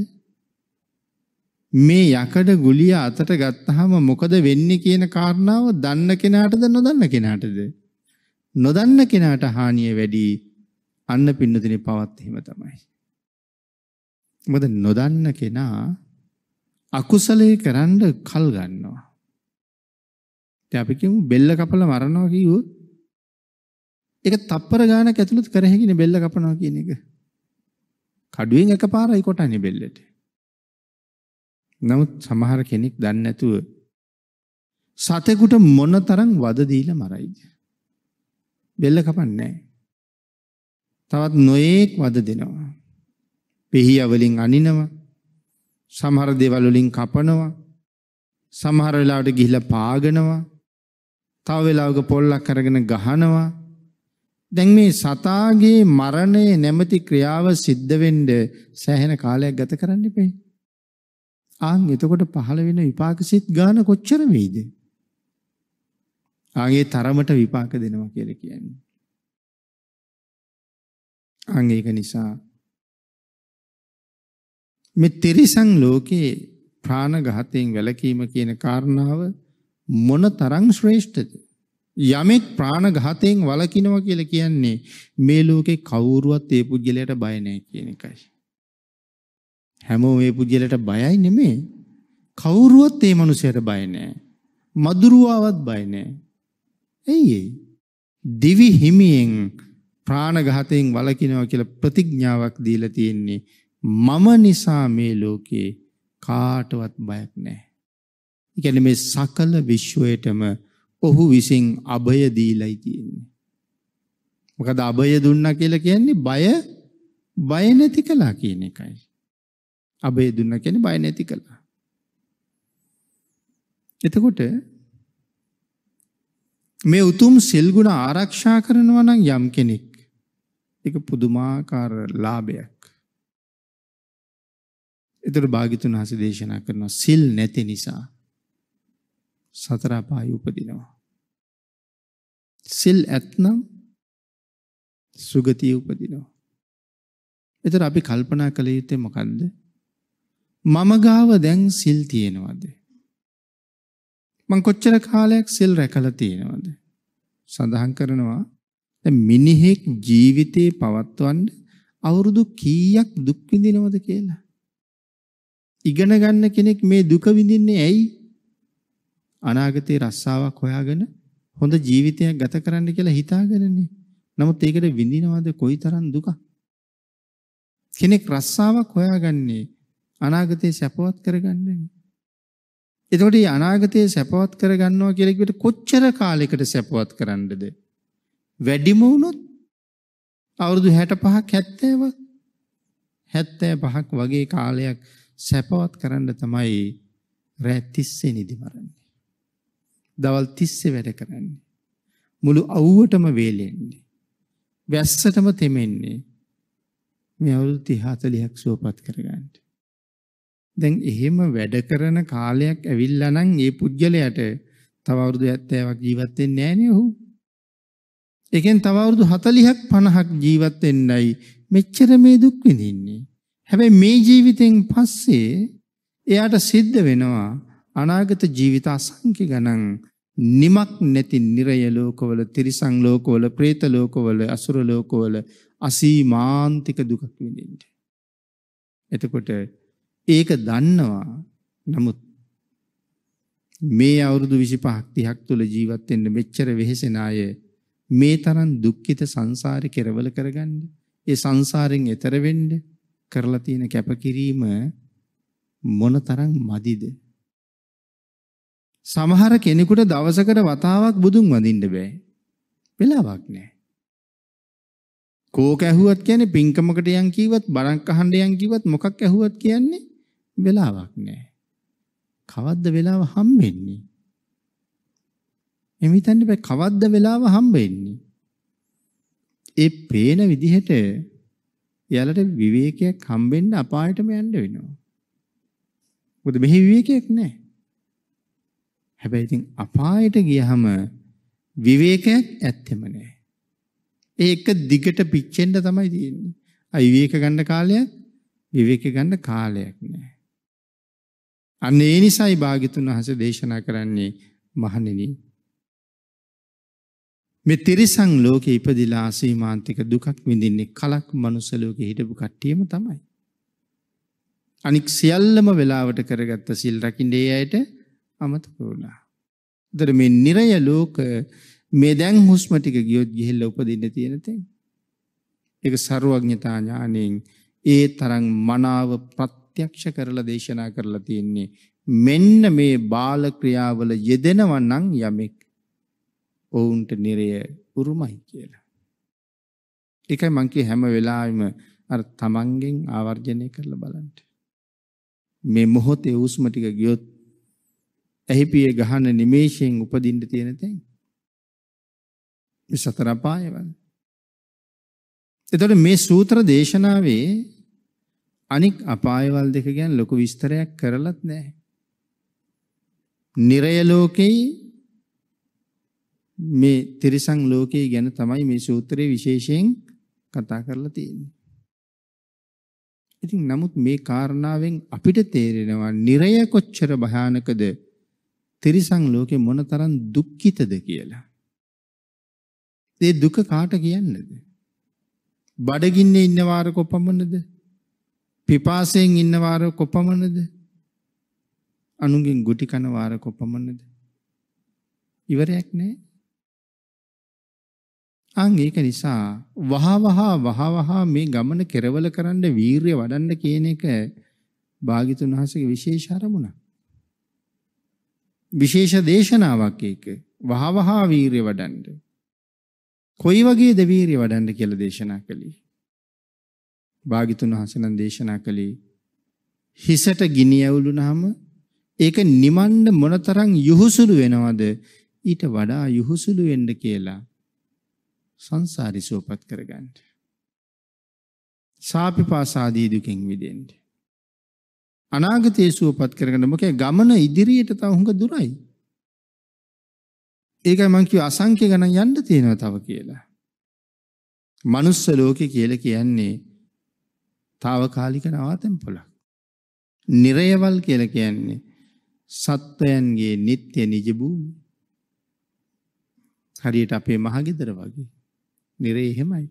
මේ යකඩ ගුලිය අතට ගත්තාම මොකද වෙන්නේ කියන කාරණාව දන්න කෙනාටද නොදන්න කෙනාටද? නොදන්න කෙනාට හානිය වැඩි අන්න පින්නතින පවත් එහෙම තමයි. මොකද නොදන්න කෙනා අකුසලයේ කරන්න කල් ගන්නවා. දැන් අපි කියමු බෙල්ල කපලා මරනවා කිව්වොත් ඒක තප්පර ගානක් ඇතුළත කර හැකිනේ බෙල්ල කපනවා කියන එක. කඩුවෙන් එකපාරයි කොටන්නේ බෙල්ලට. නමුත් සමහර කෙනෙක් දන්නේ නැතුව සතෙකුට මොනතරම් වද දීලා මරයිද? බෙල්ල කපන්නේ තවත් නොයෙක් වද දෙනවා. පිහිය වලින් අනිනවා. සමහර දේවල් වලින් කපනවා. සමහර වෙලාවට ගිහිල්ලා පාගනවා. තව වෙලාවක පොල්ලක් අරගෙන ගහනවා. දැන් මේ සතාගේ මරණය නැමැති ක්‍රියාව සිද්ධ වෙන්න සෑහෙන කාලයක් ගත කරන්න ඉපේ. ආන් එතකොට පහළ වෙන විපාක සිත් ගාන කොච්චර වෙයිද? ආගේ තරමට විපාක දෙනවා කියලා කියන්නේ. අං ඒක නිසා මේ තිරිසන් ලෝකේ ප්‍රාණඝාතයෙන් වැළකීම කියන කාරණාව මොන තරම් ශ්‍රේෂ්ඨද? යමෙක් ප්‍රාණඝාතයෙන් වළකිනවා කියලා කියන්නේ මේ ලෝකේ කවුරුවත් ඒ පුජ්‍යලයට බය නැහැ කියන එකයි. හැමෝම මේ පුජ්‍යලයට බයයි නෙමෙයි. කවුරුවත් ඒ මනුස්සයට බය නැහැ. මදුරුවාවත් බය නැහැ. එයි දිවි හිමියෙන් ප්‍රාණඝාතයෙන් වළකිනවා කියලා ප්‍රතිඥාවක් දීලා තියෙන්නේ මම නිසා මේ ලෝකේ කාටවත් බයක් නැහැ. ඒ කියන්නේ මේ සකල විශ්වයටම ඔහු විසින් අභය දීලයි තියෙන්නේ. මොකද අභය දුන්නා කියලා කියන්නේ බය බය නැති කළා කියන එකයි. අභය දුන්නා කියන්නේ බය නැති කළා. එතකොට මේ උතුම් සිල්ගුණ ආරක්ෂා කරනවා නම් යම් කෙනෙක් ඒක පුදුමාකාර ලාභයක්. ඒතර භාග්‍යතුන් හස දේශනා කරන සිල් නැති නිසා සතර පාය උපදිනවා. සිල් ඇත්නම් සුගතිය උපදිනවා. ඒතර අපි කල්පනා කළ යුත්තේ මොකද්ද? මම ගාව දැන් සිල් තියෙනවද? මං කොච්චර කාලයක් සිල් රැකලා තියෙනවද? සඳහන් කරනවා දැන් මිනිහෙක් ජීවිතේ පවත්වන්න අවුරුදු කීයක් දුක් විඳිනවද කියලා. ඉගෙන ගන්න කෙනෙක් මේ දුක විඳින්නේ ඇයි? අනාගතේ රස්සාවක් හොයාගෙන හොඳ ජීවිතයක් ගත කරන්න කියලා හිතාගෙනනේ. නමුත් ඒකට විඳිනවද කොයිතරම් දුක? කෙනෙක් රස්සාවක් හොයාගන්නේ අනාගතේ සැපවත් කරගන්නනේ. එතකොට මේ අනාගතය සැපවත් කරගන්නවා කියලා කිව්වට කොච්චර කාලයකට සැපවත් කරන්නද? වැඩිම වුණොත් අවුරුදු 65ක් 70ක් 75ක් වගේ කාලයක් සැපවත් කරන්න තමයි රෑ 30 නිදි මරන්නේ. දවල් 30 වැඩ කරන්නේ. මුළු අවුවටම වේලෙන්නේ. වැස්සටම තෙමෙන්නේ. මේ අවුරුදු 30 40ක් සුවපත් කරගන්න. දැන් එහෙම වැඩ කරන කාලයක් ඇවිල්ලා නම් ඒ පුජ්‍යලයට තව අවුරුදු 70ක් ජීවත් වෙන්නේ නැහනේ ඔහු. ඒකෙන් තව අවුරුදු 40ක් 50ක් ජීවත් වෙන්නයි මෙච්චර මේ දුක් විඳින්නේ. හැබැයි මේ ජීවිතෙන් පස්සේ එයාට සිද්ධ වෙනවා අනාගත ජීවිත අසංඛ්‍ය ගණන් නිමක් නැති නිරය ලෝකවල තිරිසන් ලෝකවල പ്രേත ලෝකවල අසුර ලෝකවල අසීමාන්තික දුකක් විඳින්න. එතකොට ඒක දන්නවා. නමුත් මේ අවුරුදු 25ක් 30ක් තුල ජීවත් වෙන්න මෙච්චර වෙහෙසෙන අය මේ තරම් දුක්ඛිත සංසාරේ කෙරවල කරගන්න ඒ සංසාරෙන් එතර වෙන්න කරලා තියෙන කැපකිරීම මොනතරම් මදිද සමහර කෙනෙකුට දවසකට වතාවක් බුදුන් වඳින්න බෑ වෙලාවක් නෑ කෝක ඇහුවත් කියන්නේ පින්කමකට යන් කීවත් බණක් අහන්න යන් කීවත් මොකක් ඇහුවත් කියන්නේ වෙලාවක් නැහැ. කවද්ද වෙලාව හම්බෙන්නේ? එමෙ හිතන්න බෑ කවද්ද වෙලාව හම්බෙන්නේ? ඒ පේන විදිහට යාලට විවේකයක් හම්බෙන්න අපායටම යන්න වෙනවා. මොකද මෙහි විවේකයක් නැහැ. හැබැයි ඉතින් අපායට ගියහම විවේකයක් ඇත්තෙම නැහැ. ඒක දිගට පිච්චෙන්න තමයි තියෙන්නේ. අවිවේක ගන්න කාලයක් විවේක ගන්න කාලයක් නැහැ. අන්න ඒ නිසයි භාගිතුන් වහස දේශනා කරන්නේ මහනෙන. මෙ තිරිසං ලෝක ඉපදිලා සීමාන්තික දුකක් විඳින්නේ කලක් මනුසලෝක හිටපු කට්ටියම තමයි. අනික් සියල්ලම වෙලාවට කරගත්ත සිල් රකිින්ඩේ අයට අමතක වුණා. දර මේ නිරය ලෝක මේ දැන් හුස්මටික ගියොත් ගිහිල්ල උපදින්න තියෙනතෙන්. එක සරුවඥතා ඥානයෙන් ඒ තරන් මනාව ප්‍රත් ප්‍රත්‍යක්ෂ කරලා දේශනා කරලා තියෙන්නේ මෙන්න මේ බාල ක්‍රියාවල යෙදෙනවා නම් යමෙක් ඔවුන්ට නිරය උරුමයි කියලා. ඒකයි මං කිය හැම වෙලාවෙම අර තමන්ගෙන් ආවර්ජනය කරලා බලන්න. මේ මොහොතේ උස්ම ටික ගියොත් ඇහිපිය ගහන නිමේෂයෙන් උපදින්න තියෙන තැන්. මේ සතර පායවල. එතකොට මේ සූත්‍ර දේශනාවේ අනික් අපායවල් දෙක ගැන ලොකු විස්තරයක් කරලත් නැහැ. නිරය ලෝකෙයි මේ තිරිසන් ලෝකයේ ගැන තමයි මේ සූත්‍රයේ විශේෂයෙන් කතා කරලා තියෙන්නේ. ඉතින් නමුත් මේ කාරණාවෙන් අපිට තේරෙනවා නිරය කොච්චර භයානකද තිරිසන් ලෝකේ මොනතරම් දුක්ඛිතද කියලා. ඒ දුක කාට කියන්නේද? බඩගින්නේ ඉන්නවාර කොපමණද? පිපාසයෙන් ඉන්න වාර කොපමණද? අනුගෙන් ගුටි කන වාර කොපමණද? ඉවරයක් නැහැ. අන් ඒක නිසා වහවහා වහවහා මේ ගමන කෙරවල කරන්න වීරිය වඩන්න කියන එක භාග්‍යතුන් වහන්සේගේ විශේෂ අරමුණක්. විශේෂ දේශනාවක් ඒක. වහවහා වීරිය වඩන්න. කොයි වගේද වීරිය වඩන්න කියලා දේශනා කළේ? භාගිතුන් වහන්සේ නම් දේශනා කළේ හිසට ගිනි ඇවුලුනහම ඒක නිමන්න මොනතරම් යහුසුළු වෙනවද ඊට වඩා යහුසුළු වෙන්න කියලා සංසාරි සුවපත් කරගන්න. සාපිපාසාදී දුකෙන් මිදෙන්න. අනාගතයේ සුවපත් කරගන්න මොකද ගමන ඉදිරියට තව හුඟ දුරයි. ඒකයි මං කිව්ව අසංඛ්‍ය ගණන් යන්න තියෙනවා තව කියලා. manuss ලෝකේ කියලා කියන්නේ తాවකාලික නවාතැන්පොලක්. නිරයවල් කියල කියන්නේ සත්වයන්ගේ නිත්‍ය නිජභූමි. හරියට අපේ මහගෙදර වගේ. නිරේ එහෙමයි.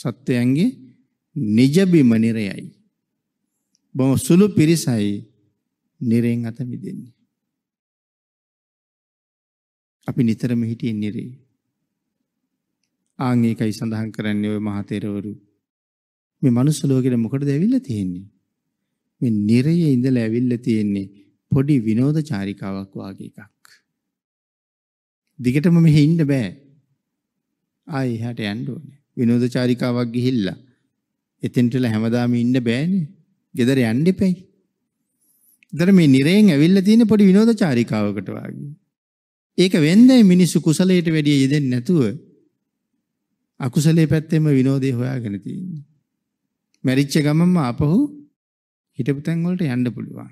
සත්වයන්ගේ නිජබිම නිරයයි. බොම සුළු පිරිසයි නිරෙන් අත මිදෙන්නේ. අපි නිතරම හිටියෙන් නිරේ. ආං ඒකයි සඳහන් කරන්නේ ඔය මහතෙරවරු මේ මනුස්ස ලෝකෙට මොකටද ඇවිල්ලා තියෙන්නේ? මේ නිරයේ ඉඳලා ඇවිල්ලා තියෙන්නේ පොඩි විනෝද චාරිකාවක් වාගේ එකක්. දිගටම මෙහෙ ඉන්න බෑ. ආයෙ එහාට යන්න ඕනේ. විනෝද චාරිකාවක් ගිහිල්ලා එතෙන්ටලා හැමදාම ඉන්න බෑනේ. ගෙදර යන්න එපයි. දර මේ නිරයෙන් ඇවිල්ලා තියෙන පොඩි විනෝද චාරිකාවකට වාගේ. ඒක වෙන්නේ මිනිස්සු කුසලයට වැඩිය යෙදෙන්නේ නැතුව අකුසලයේ පැත්තෙම විනෝදේ හොයාගෙන තියෙන්නේ. මැරිච්ච ගමන්ම ආපහු හිටපු තැන් වලට යන්න පුළුවන්.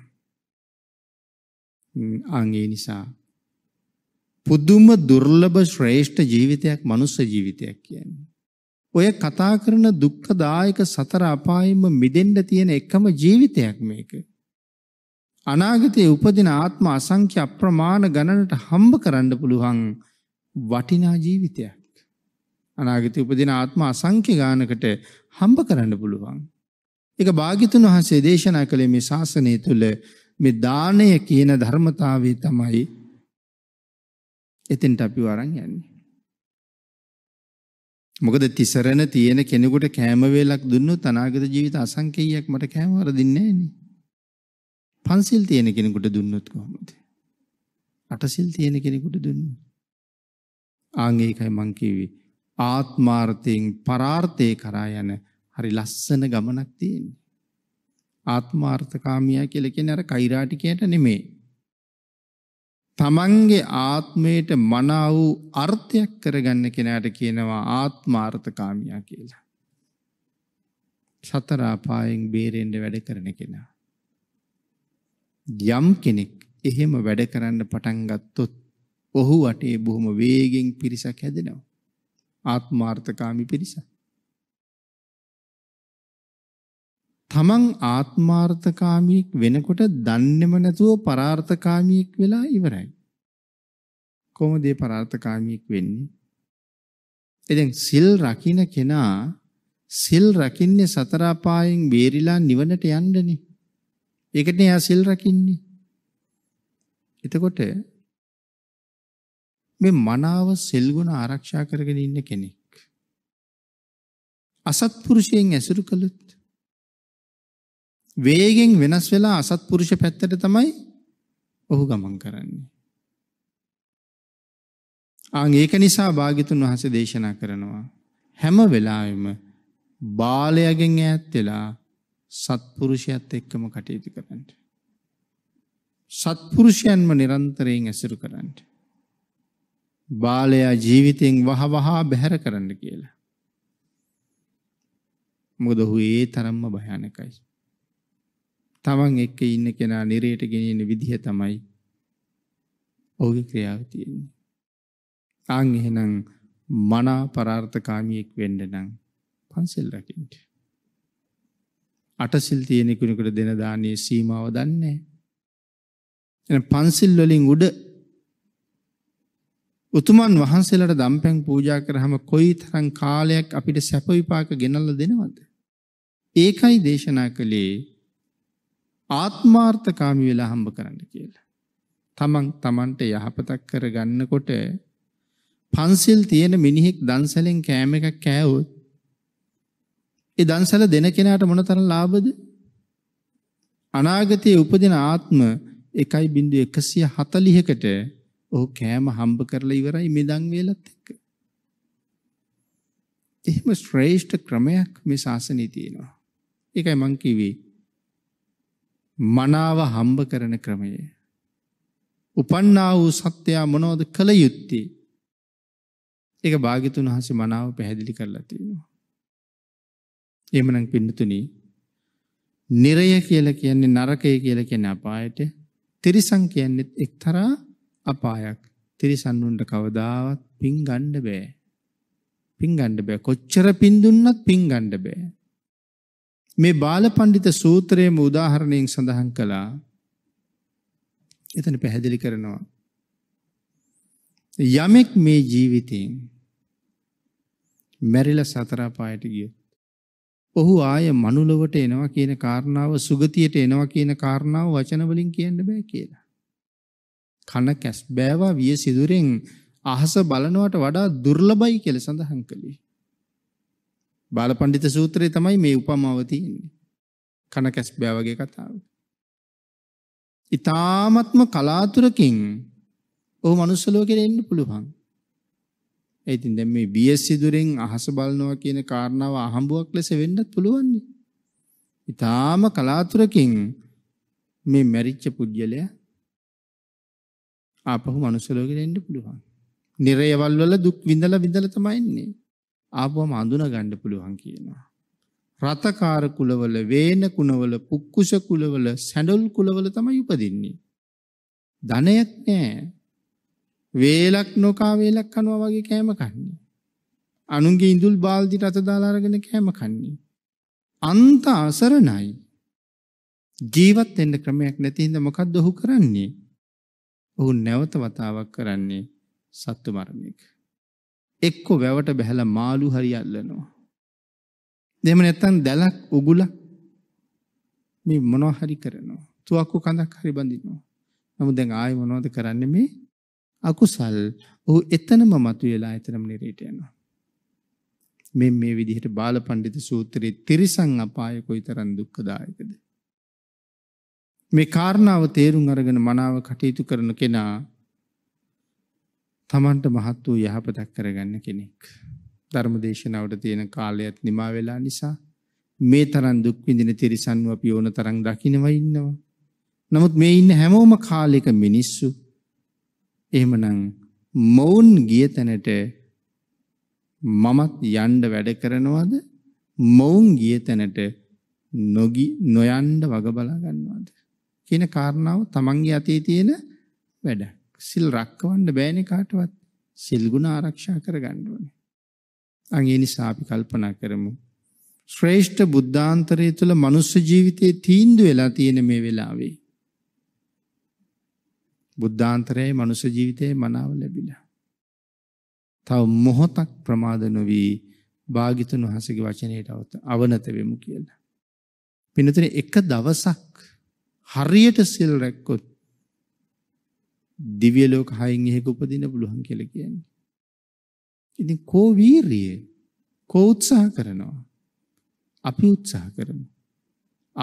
ආන් ඒ නිසා පුදුම දුර්ලභ ශ්‍රේෂ්ඨ ජීවිතයක් මනුස්ස ජීවිතයක් කියන්නේ. ඔය කතා කරන දුක්ඛදායක සතර අපායෙම මිදෙන්න තියෙන එකම ජීවිතයක් මේක. අනාගතයේ උපදින ආත්ම අසංඛ්‍ය අප්‍රමාණ ගණනට හම්බ කරන්න පුළුවන් වටිනා ජීවිතයක්. අනාගත උපදින ආත්ම අසංඛ්‍ය ගානකට හම්බ කරන්න පුළුවන්. ඒක භාග්‍යතුන් වහන්සේ දේශනා කළේ මේ ශාසනය තුල මේ දාණය කියන ධර්මතාවය තමයි එතෙන්ට අපි වරන් යන්නේ. මොකද තිසරණ තියෙන කෙනෙකුට කෑම වේලක් දුන්නොත් අනාගත ජීවිත අසංකේයයක් මට කෑම වරදින්නේ නෑනේ. පන්සිල් තියෙන කෙනෙකුට දුන්නොත් කොහොමද? අටසිල් තියෙන කෙනෙකුට දුන්නොත්. ආන් ඒකයි මං කිව්වේ. ආත්මාර්ථයෙන් පරාර්ථය කරා යන හරි ලස්සන ගමනක් තියෙන්නේ. ආත්මාර්ථකාමියා කියලා කියන්නේ අර කෛරාටිකයට නෙමෙයි. තමන්ගේ ආත්මයට මනා වූ අර්ථයක් කරගන්න කෙනාට කියනවා ආත්මාර්ථකාමියා කියලා. සතර අපායෙන් බේරෙන්න වැඩ කරන කෙනා. යම් කෙනෙක් එහෙම වැඩ කරන්න පටන් ගත්තොත් ඔහු වටේ බොහොම වේගෙන් පිරිසක් හැදෙනවා. ආත්මාර්ථකාමී පිරිස. තමන් ආත්මාර්ථකාමියෙක් වෙනකොට දන්නේම නැතුව පරාර්ථකාමියෙක් වෙලා ඉවරයි. කොහොමද ඒ පරාර්ථකාමියෙක් වෙන්නේ? එදෙන් සිල් රකින්න කෙනා සිල් රකින්නේ සතර පායෙන් බේරිලා නිවනට යන්නනේ. ඒකට එයා සිල් රකින්නේ. එතකොට මේ මනාව සෙල්ගුණ ආරක්ෂා කරගෙන ඉන්න කෙනෙක්. අසත්පුරුෂයෙන් ඇසුරු කළොත් වේගෙන් වෙනස් වෙලා අසත්පුරුෂ පැත්තට තමයි ඔහු ගමන් කරන්නේ. ආන් ඒක නිසා භාග්‍යතුන් වහන්සේ දේශනා කරනවා හැම වෙලාවෙම බාලයගෙන් ඈත් වෙලා සත්පුරුෂයත් එක්කම කටයුතු කරන්න. සත්පුරුෂයන්ම නිරන්තරයෙන් ඇසුරු කරන්න. බාලයා ජීවිතයෙන් වහවහා බැහැර කරන්න කියලා. මොකද ඔහු ඒ තරම්ම භයානකයි. තමන් එක්ක ඉන්න කෙනා නිරයට ගෙනෙන විදිහ තමයි ඔහුගේ ක්‍රියාව තියෙන්නේ. ආන් එහෙනම් මනා පරාර්ථකාමියෙක් වෙන්න නම් පන්සල් රකින්න. අටසිල් තියෙන කෙනෙකුට දෙන දානයේ සීමාව දන්නේ නැහැ. එහෙනම් පන්සල් වලින් උඩ උතුමන් වහන්සේලාට දම්පැන් පූජා කරාම කොයිතරම් කාලයක් අපිට සැප විපාක ගෙනල්ලා දෙනවද? ඒකයි දේශනා කළේ ආත්මාර්ථකාමී වෙලා හම්බ කරන්න කියලා. තමන් තමන්ට යහපතක් කරගන්නකොට පන්සිල් තියෙන මිනිහෙක් දන්සලෙන් කෑම එකක් කෑවොත් ඒ දන්සල දෙන කෙනාට මොනතරම් ලාභද? අනාගතයේ උපදින ආත්ම 1.140කට ඔහු කෑම හම්බ කරලා ඉවරයි මෙදන් වේලත් එක්ක. එහෙම ශ්‍රේෂ්ඨ ක්‍රමයක් මේ ශාසනයේ තියෙනවා. ඒකයි මං කිව්වේ. මනාව හම්බ කරන ක්‍රමය. උපන්නා වූ සත්‍යය මොනවද කළ යුත්තේ? ඒක භාග්‍යතුන් වහන්සේ මනාව පැහැදිලි කරලා තියෙනවා. එහෙමනම් පින්නතුනි, නිරය කියලා කියන්නේ නරකය කියලා කියන්නේ අපායට, තිරිසන් කියන්නේ එක්තරා අපායක්. තිරිසන්නුන්ට කවදාවත් පින් ගණ්ඩ බෑ. පින් ගණ්ඩ බෑ කොච්චර පින් දුන්නත් පින් ගණ්ඩ බෑ. මේ බාල පණ්ඩිත සූත්‍රයේම උදාහරණයෙන් සඳහන් කළා එතන පැහැදිලි කරනවා. යමෙක් මේ ජීවිතයෙන් මැරිල සතරාපායට ගිය. ඔහු ආය මනුලොවට එනවා කියන කාරණාව සුගතියට එනවා කියන කාරණාව වචනවලින් කියන්න බෑ කියලා. කන කැස් බෑවා විය සිදුරෙන් අහස බලනවට වඩා දුර්ලභයි කියලා සඳහන් කළේ. බාලපඬිත සූත්‍රයේ තමයි මේ උපමාව තියෙන්නේ. කන කැස් බෑවගේ කතාව. ඊ타ත්ම කලාතුරකින් ਉਹ මනුස්ස ලෝකෙට එන්න පුළුවන්. ඒ ඉතින් දැන් මේ BS සිදුරෙන් අහස බලනවා කියන කාරණාව අහඹුවක් ලෙස වෙන්නත් පුළුවන්. ඊ타ම කලාතුරකින් මේ මැරිච්ච පුජ්‍යලයා ආපහු මනුස්සලෝකෙට එන්න පුළුවන්. නිරයවල් වල දුක් විඳලා විඳලා තමයි ඉන්නේ. ආපුවම අඳුන ගන්න පුළුවන් කියනවා. රතකාර කුලවල, වේන කුණවල, පුක්කුෂ කුලවල, සැඬොල් කුලවල තමයි උපදින්නේ. ධනයක් නැහැ. වේලක් නොකා වේලක් කනවා වගේ කෑම කන්නේ. අනුන්ගේ ඉඳුල් බාල්දි රත දාලා අරගෙන කෑම කන්නේ. අන්ත අසරණයි. ජීවත් වෙන්න ක්‍රමයක් නැති හින්දා මොකද්ද ඔහු කරන්නේ? ඔහු නැවත වතාවක් කරන්නේ සත්තු මරණයක. එක්කෝ වැවට බැහැලා මාළු හරි අල්ලනවා. එහෙම නැත්නම් දැලක් උගුලක් මේ මොනවා හරි කරනවා. තුවක්කු කඳක් හරි බඳිනවා. නමුත් දැන් ආයෙ මොනවද කරන්නේ මේ අකුසල් ඔහු එතනම මතුවලා එතනම නිරේට යනවා. මේ මේ විදිහට බාලපඬිතු සූත්‍රයේ තිරිසන් අපාය කොයිතරම් දුක්ඛදායකද? මේ කාරණාව තේරුම් අරගෙන මනාව කටයුතු කරන කෙනා තමන්ට මහත් වූ යහපතක් කරගන්න කෙනෙක්. ධර්මදේශනාවට තියෙන කාලයත් නිමා වෙලා නිසා මේ තරම් දුක් විඳින තිරිසන්ව අපි ඕන තරම් දකින්ව ඉන්නවා. නමුත් මේ ඉන්න හැමෝම කාලයක මිනිස්සු එහෙමනම් මොවුන් ගිය තැනට මමත් යන්න වැඩ කරනවද? මොවුන් ගිය තැනට නොගි නොයන්න වග බලා ගන්නවද? කියන කාරණාව තමන්ගේ අතේ තියෙන වැඩ. සිල් රැකවන්න බෑනේ කාටවත්. සිල් ගුණ ආරක්ෂා කරගන්න ඕනේ. අන් ඒ නිසා අපි කල්පනා කරමු. ශ්‍රේෂ්ඨ බුද්ධාන්තරය තුළ මනුස්ස ජීවිතයේ තීන්දුව වෙලා තියෙන මේ වෙලාවේ. බුද්ධාන්තරයේ මනුස්ස ජීවිතයේ මනාව ලැබිලා. තව මොහොතක් ප්‍රමාද නොවී භාගිතුන් වහන්සේගේ වචනයට අවනත වෙමු කියලා. පින්නතර එක දවසක් හරියට සිල් රැක්කොත් දිව්‍ය ලෝක හයින් එහෙක උපදින්න පුළුවන් කියලා කියන්නේ. ඉතින් කෝ වීරිය කෝ උත්සාහ කරනවා. අපි උත්සාහ කරමු.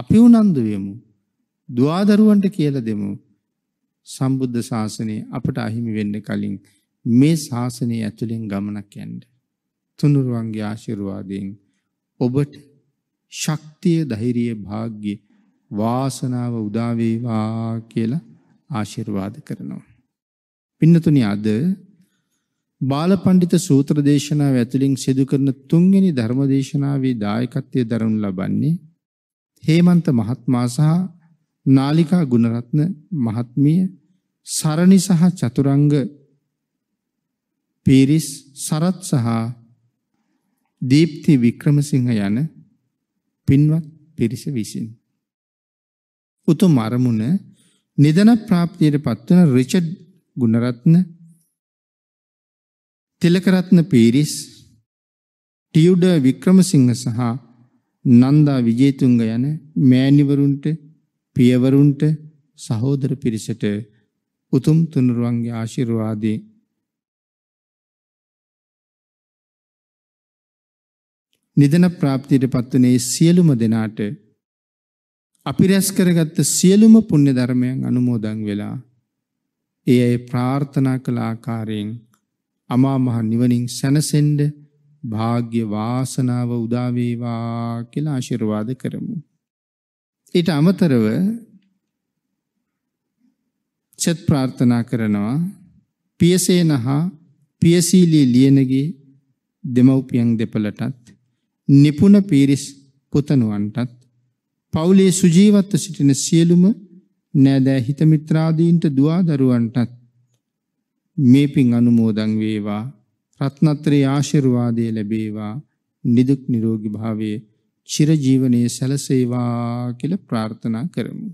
අපි උනන්දු වෙමු. දුවදරුවන්ට කියලා දෙමු. සම්බුද්ධ ශාසනය අපට අහිමි වෙන්න කලින් මේ ශාසනය ඇතුළෙන් ගමනක් යන්න. තුනුරුවන්ගේ ආශිර්වාදයෙන් ඔබට ශක්තිය ධෛර්යය භාග්‍යය වාසනාව උදා වේවා කියලා ආශිර්වාද කරනවා. පින්නතුනි අද බාලපඬිත සූත්‍ර දේශනාව ඇතුලින් සිදු කරන තුන්වෙනි ධර්ම දේශනාවේ දායකත්වයේ දරනු ලබන්නේ හේමන්ත මහත්මයා සහ නාලිකා ගුණරත්න මහත්මිය සරණි සහ චතුරංග පීරිස් සරත් සහ දීප්ති වික්‍රමසිංහ යන පින්වත් පිරිස විසිනි උතුම් අරමුණ නිදන ප්‍රාප්තියට පත්වන රිචඩ් ගුණරත්න තිලකරත්න පීරිස් ටියුඩ වික්‍රමසිංහ සහ නන්දා විජේතුංග යන මෑණිවරුන්ට පියවරුන්ට සහෝදර පිරිසට උතුම් තුනුරුවන්ගේ ආශිර්වාදේ නිදන ප්‍රාප්තියට පත්වනේ සියලුම දෙනාට අපි රැස් කරගත්ත සියලුම පුණ්‍ය ධර්මයන් අනුමෝදන් වෙලා ඒ අය ප්‍රාර්ථනා කළ ආකාරයෙන් අමා මහ නිවනින් සැනසෙන්න වාග්ය වාසනාව උදා වේවා කියලා ආශිර්වාද කරමු. ඊට අමතරව චත් ප්‍රාර්ථනා කරනවා පියසේනහ පියසීලී ලියනගේ දෙමව්පියන් දෙපළටත් නිපුණ පීරිස් පුතණුවන්ටත් පවුලේ සුජීවත්ව සිටින සියලුම නෑදෑ හිත මිත්‍රාදීන්ට දුවා දරුවන්ටත් මේ පින් අනුමෝදන් වේවා රත්නත්‍රේ ආශිර්වාදය ලැබේවා නිදුක් නිරෝගී භාවයේ චිරජීවනයේ සැලසේවා කියලා ප්‍රාර්ථනා කරමු.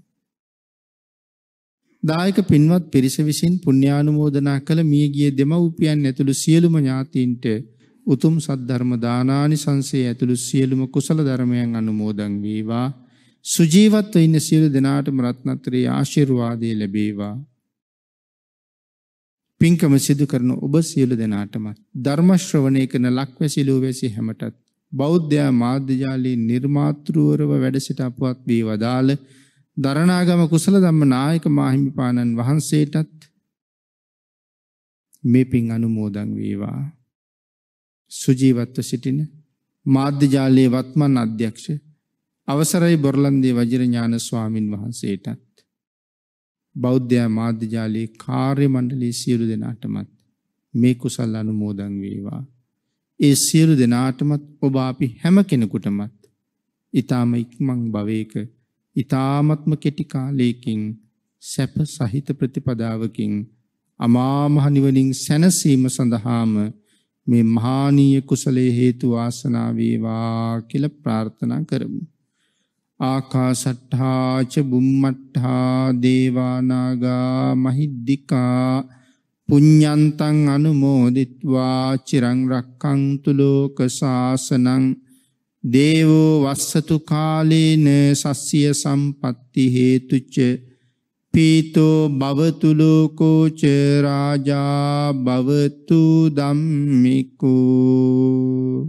දායක පින්වත් පිරිස විසින් පුණ්‍යානුමෝදනා කළ මියගිය දෙමව්පියන් ඇතුළු සියලුම ඥාතීන්ට උතුම් සද්ධර්ම දානානිසංසයේ ඇතුළු සියලුම කුසල ධර්මයන් අනුමෝදන් වේවා. සුජීවත්ව ඉන්න සියලු දෙනාටම රත්නත්‍රයේ ආශිර්වාදය ලැබේවා. පින්කම සිදු කරන ඔබ සියලු දෙනාටම ධර්ම ශ්‍රවණය කරන ලක්වැසිලෝ වැසි හැමටත් බෞද්ධයා මාධ්‍යජාලයේ නිර්මාතෘවරව වැඩ සිට අපවත් වී වදාළ දරණාගම කුසල ධම්ම නායක මාහිමිපාණන් වහන්සේටත් මේ පින් අනුමෝදන් වේවා. සුජීවත්ව සිටින මාධ්‍යජාලයේ වත්මන් අධ්‍යක්ෂ අවසරයි බොරලන්දේ වජිර ඥාන ස්වාමින් වහන්සේටත් බෞද්ධයා මාධ්‍යජාලයේ කාර්ය මණ්ඩලයේ සියලු දෙනාටමත් මේ කුසල් අනුමෝදන් වේවා. ඒ සියලු දෙනාටමත් ඔබ අපි හැම කෙනෙකුටමත් ඊ타ම ඉක්මන් භවයක ඊ타මත්ම කෙටි කාලයකින් සැප සහිත ප්‍රතිපදාවකින් අමා මහ නිවනින් සැනසීම සඳහාම මේ මහානීය කුසලයේ හේතු වාසනා වේවා කියලා ප්‍රාර්ථනා කරමු. ආකාසට්ඨාච බුම්මට්ඨා දේවානාගා මහිද්దికා පුඤ්ඤන්තං අනුමෝදිත්වා චිරං රක්ඛන්තු ලෝක සාසනං දේවෝ වස්සතු කාලේන සස්සිය සම්පatti හේතුච පීතෝ භවතු ලෝකෝ ච රාජා භවතු ධම්මිකෝ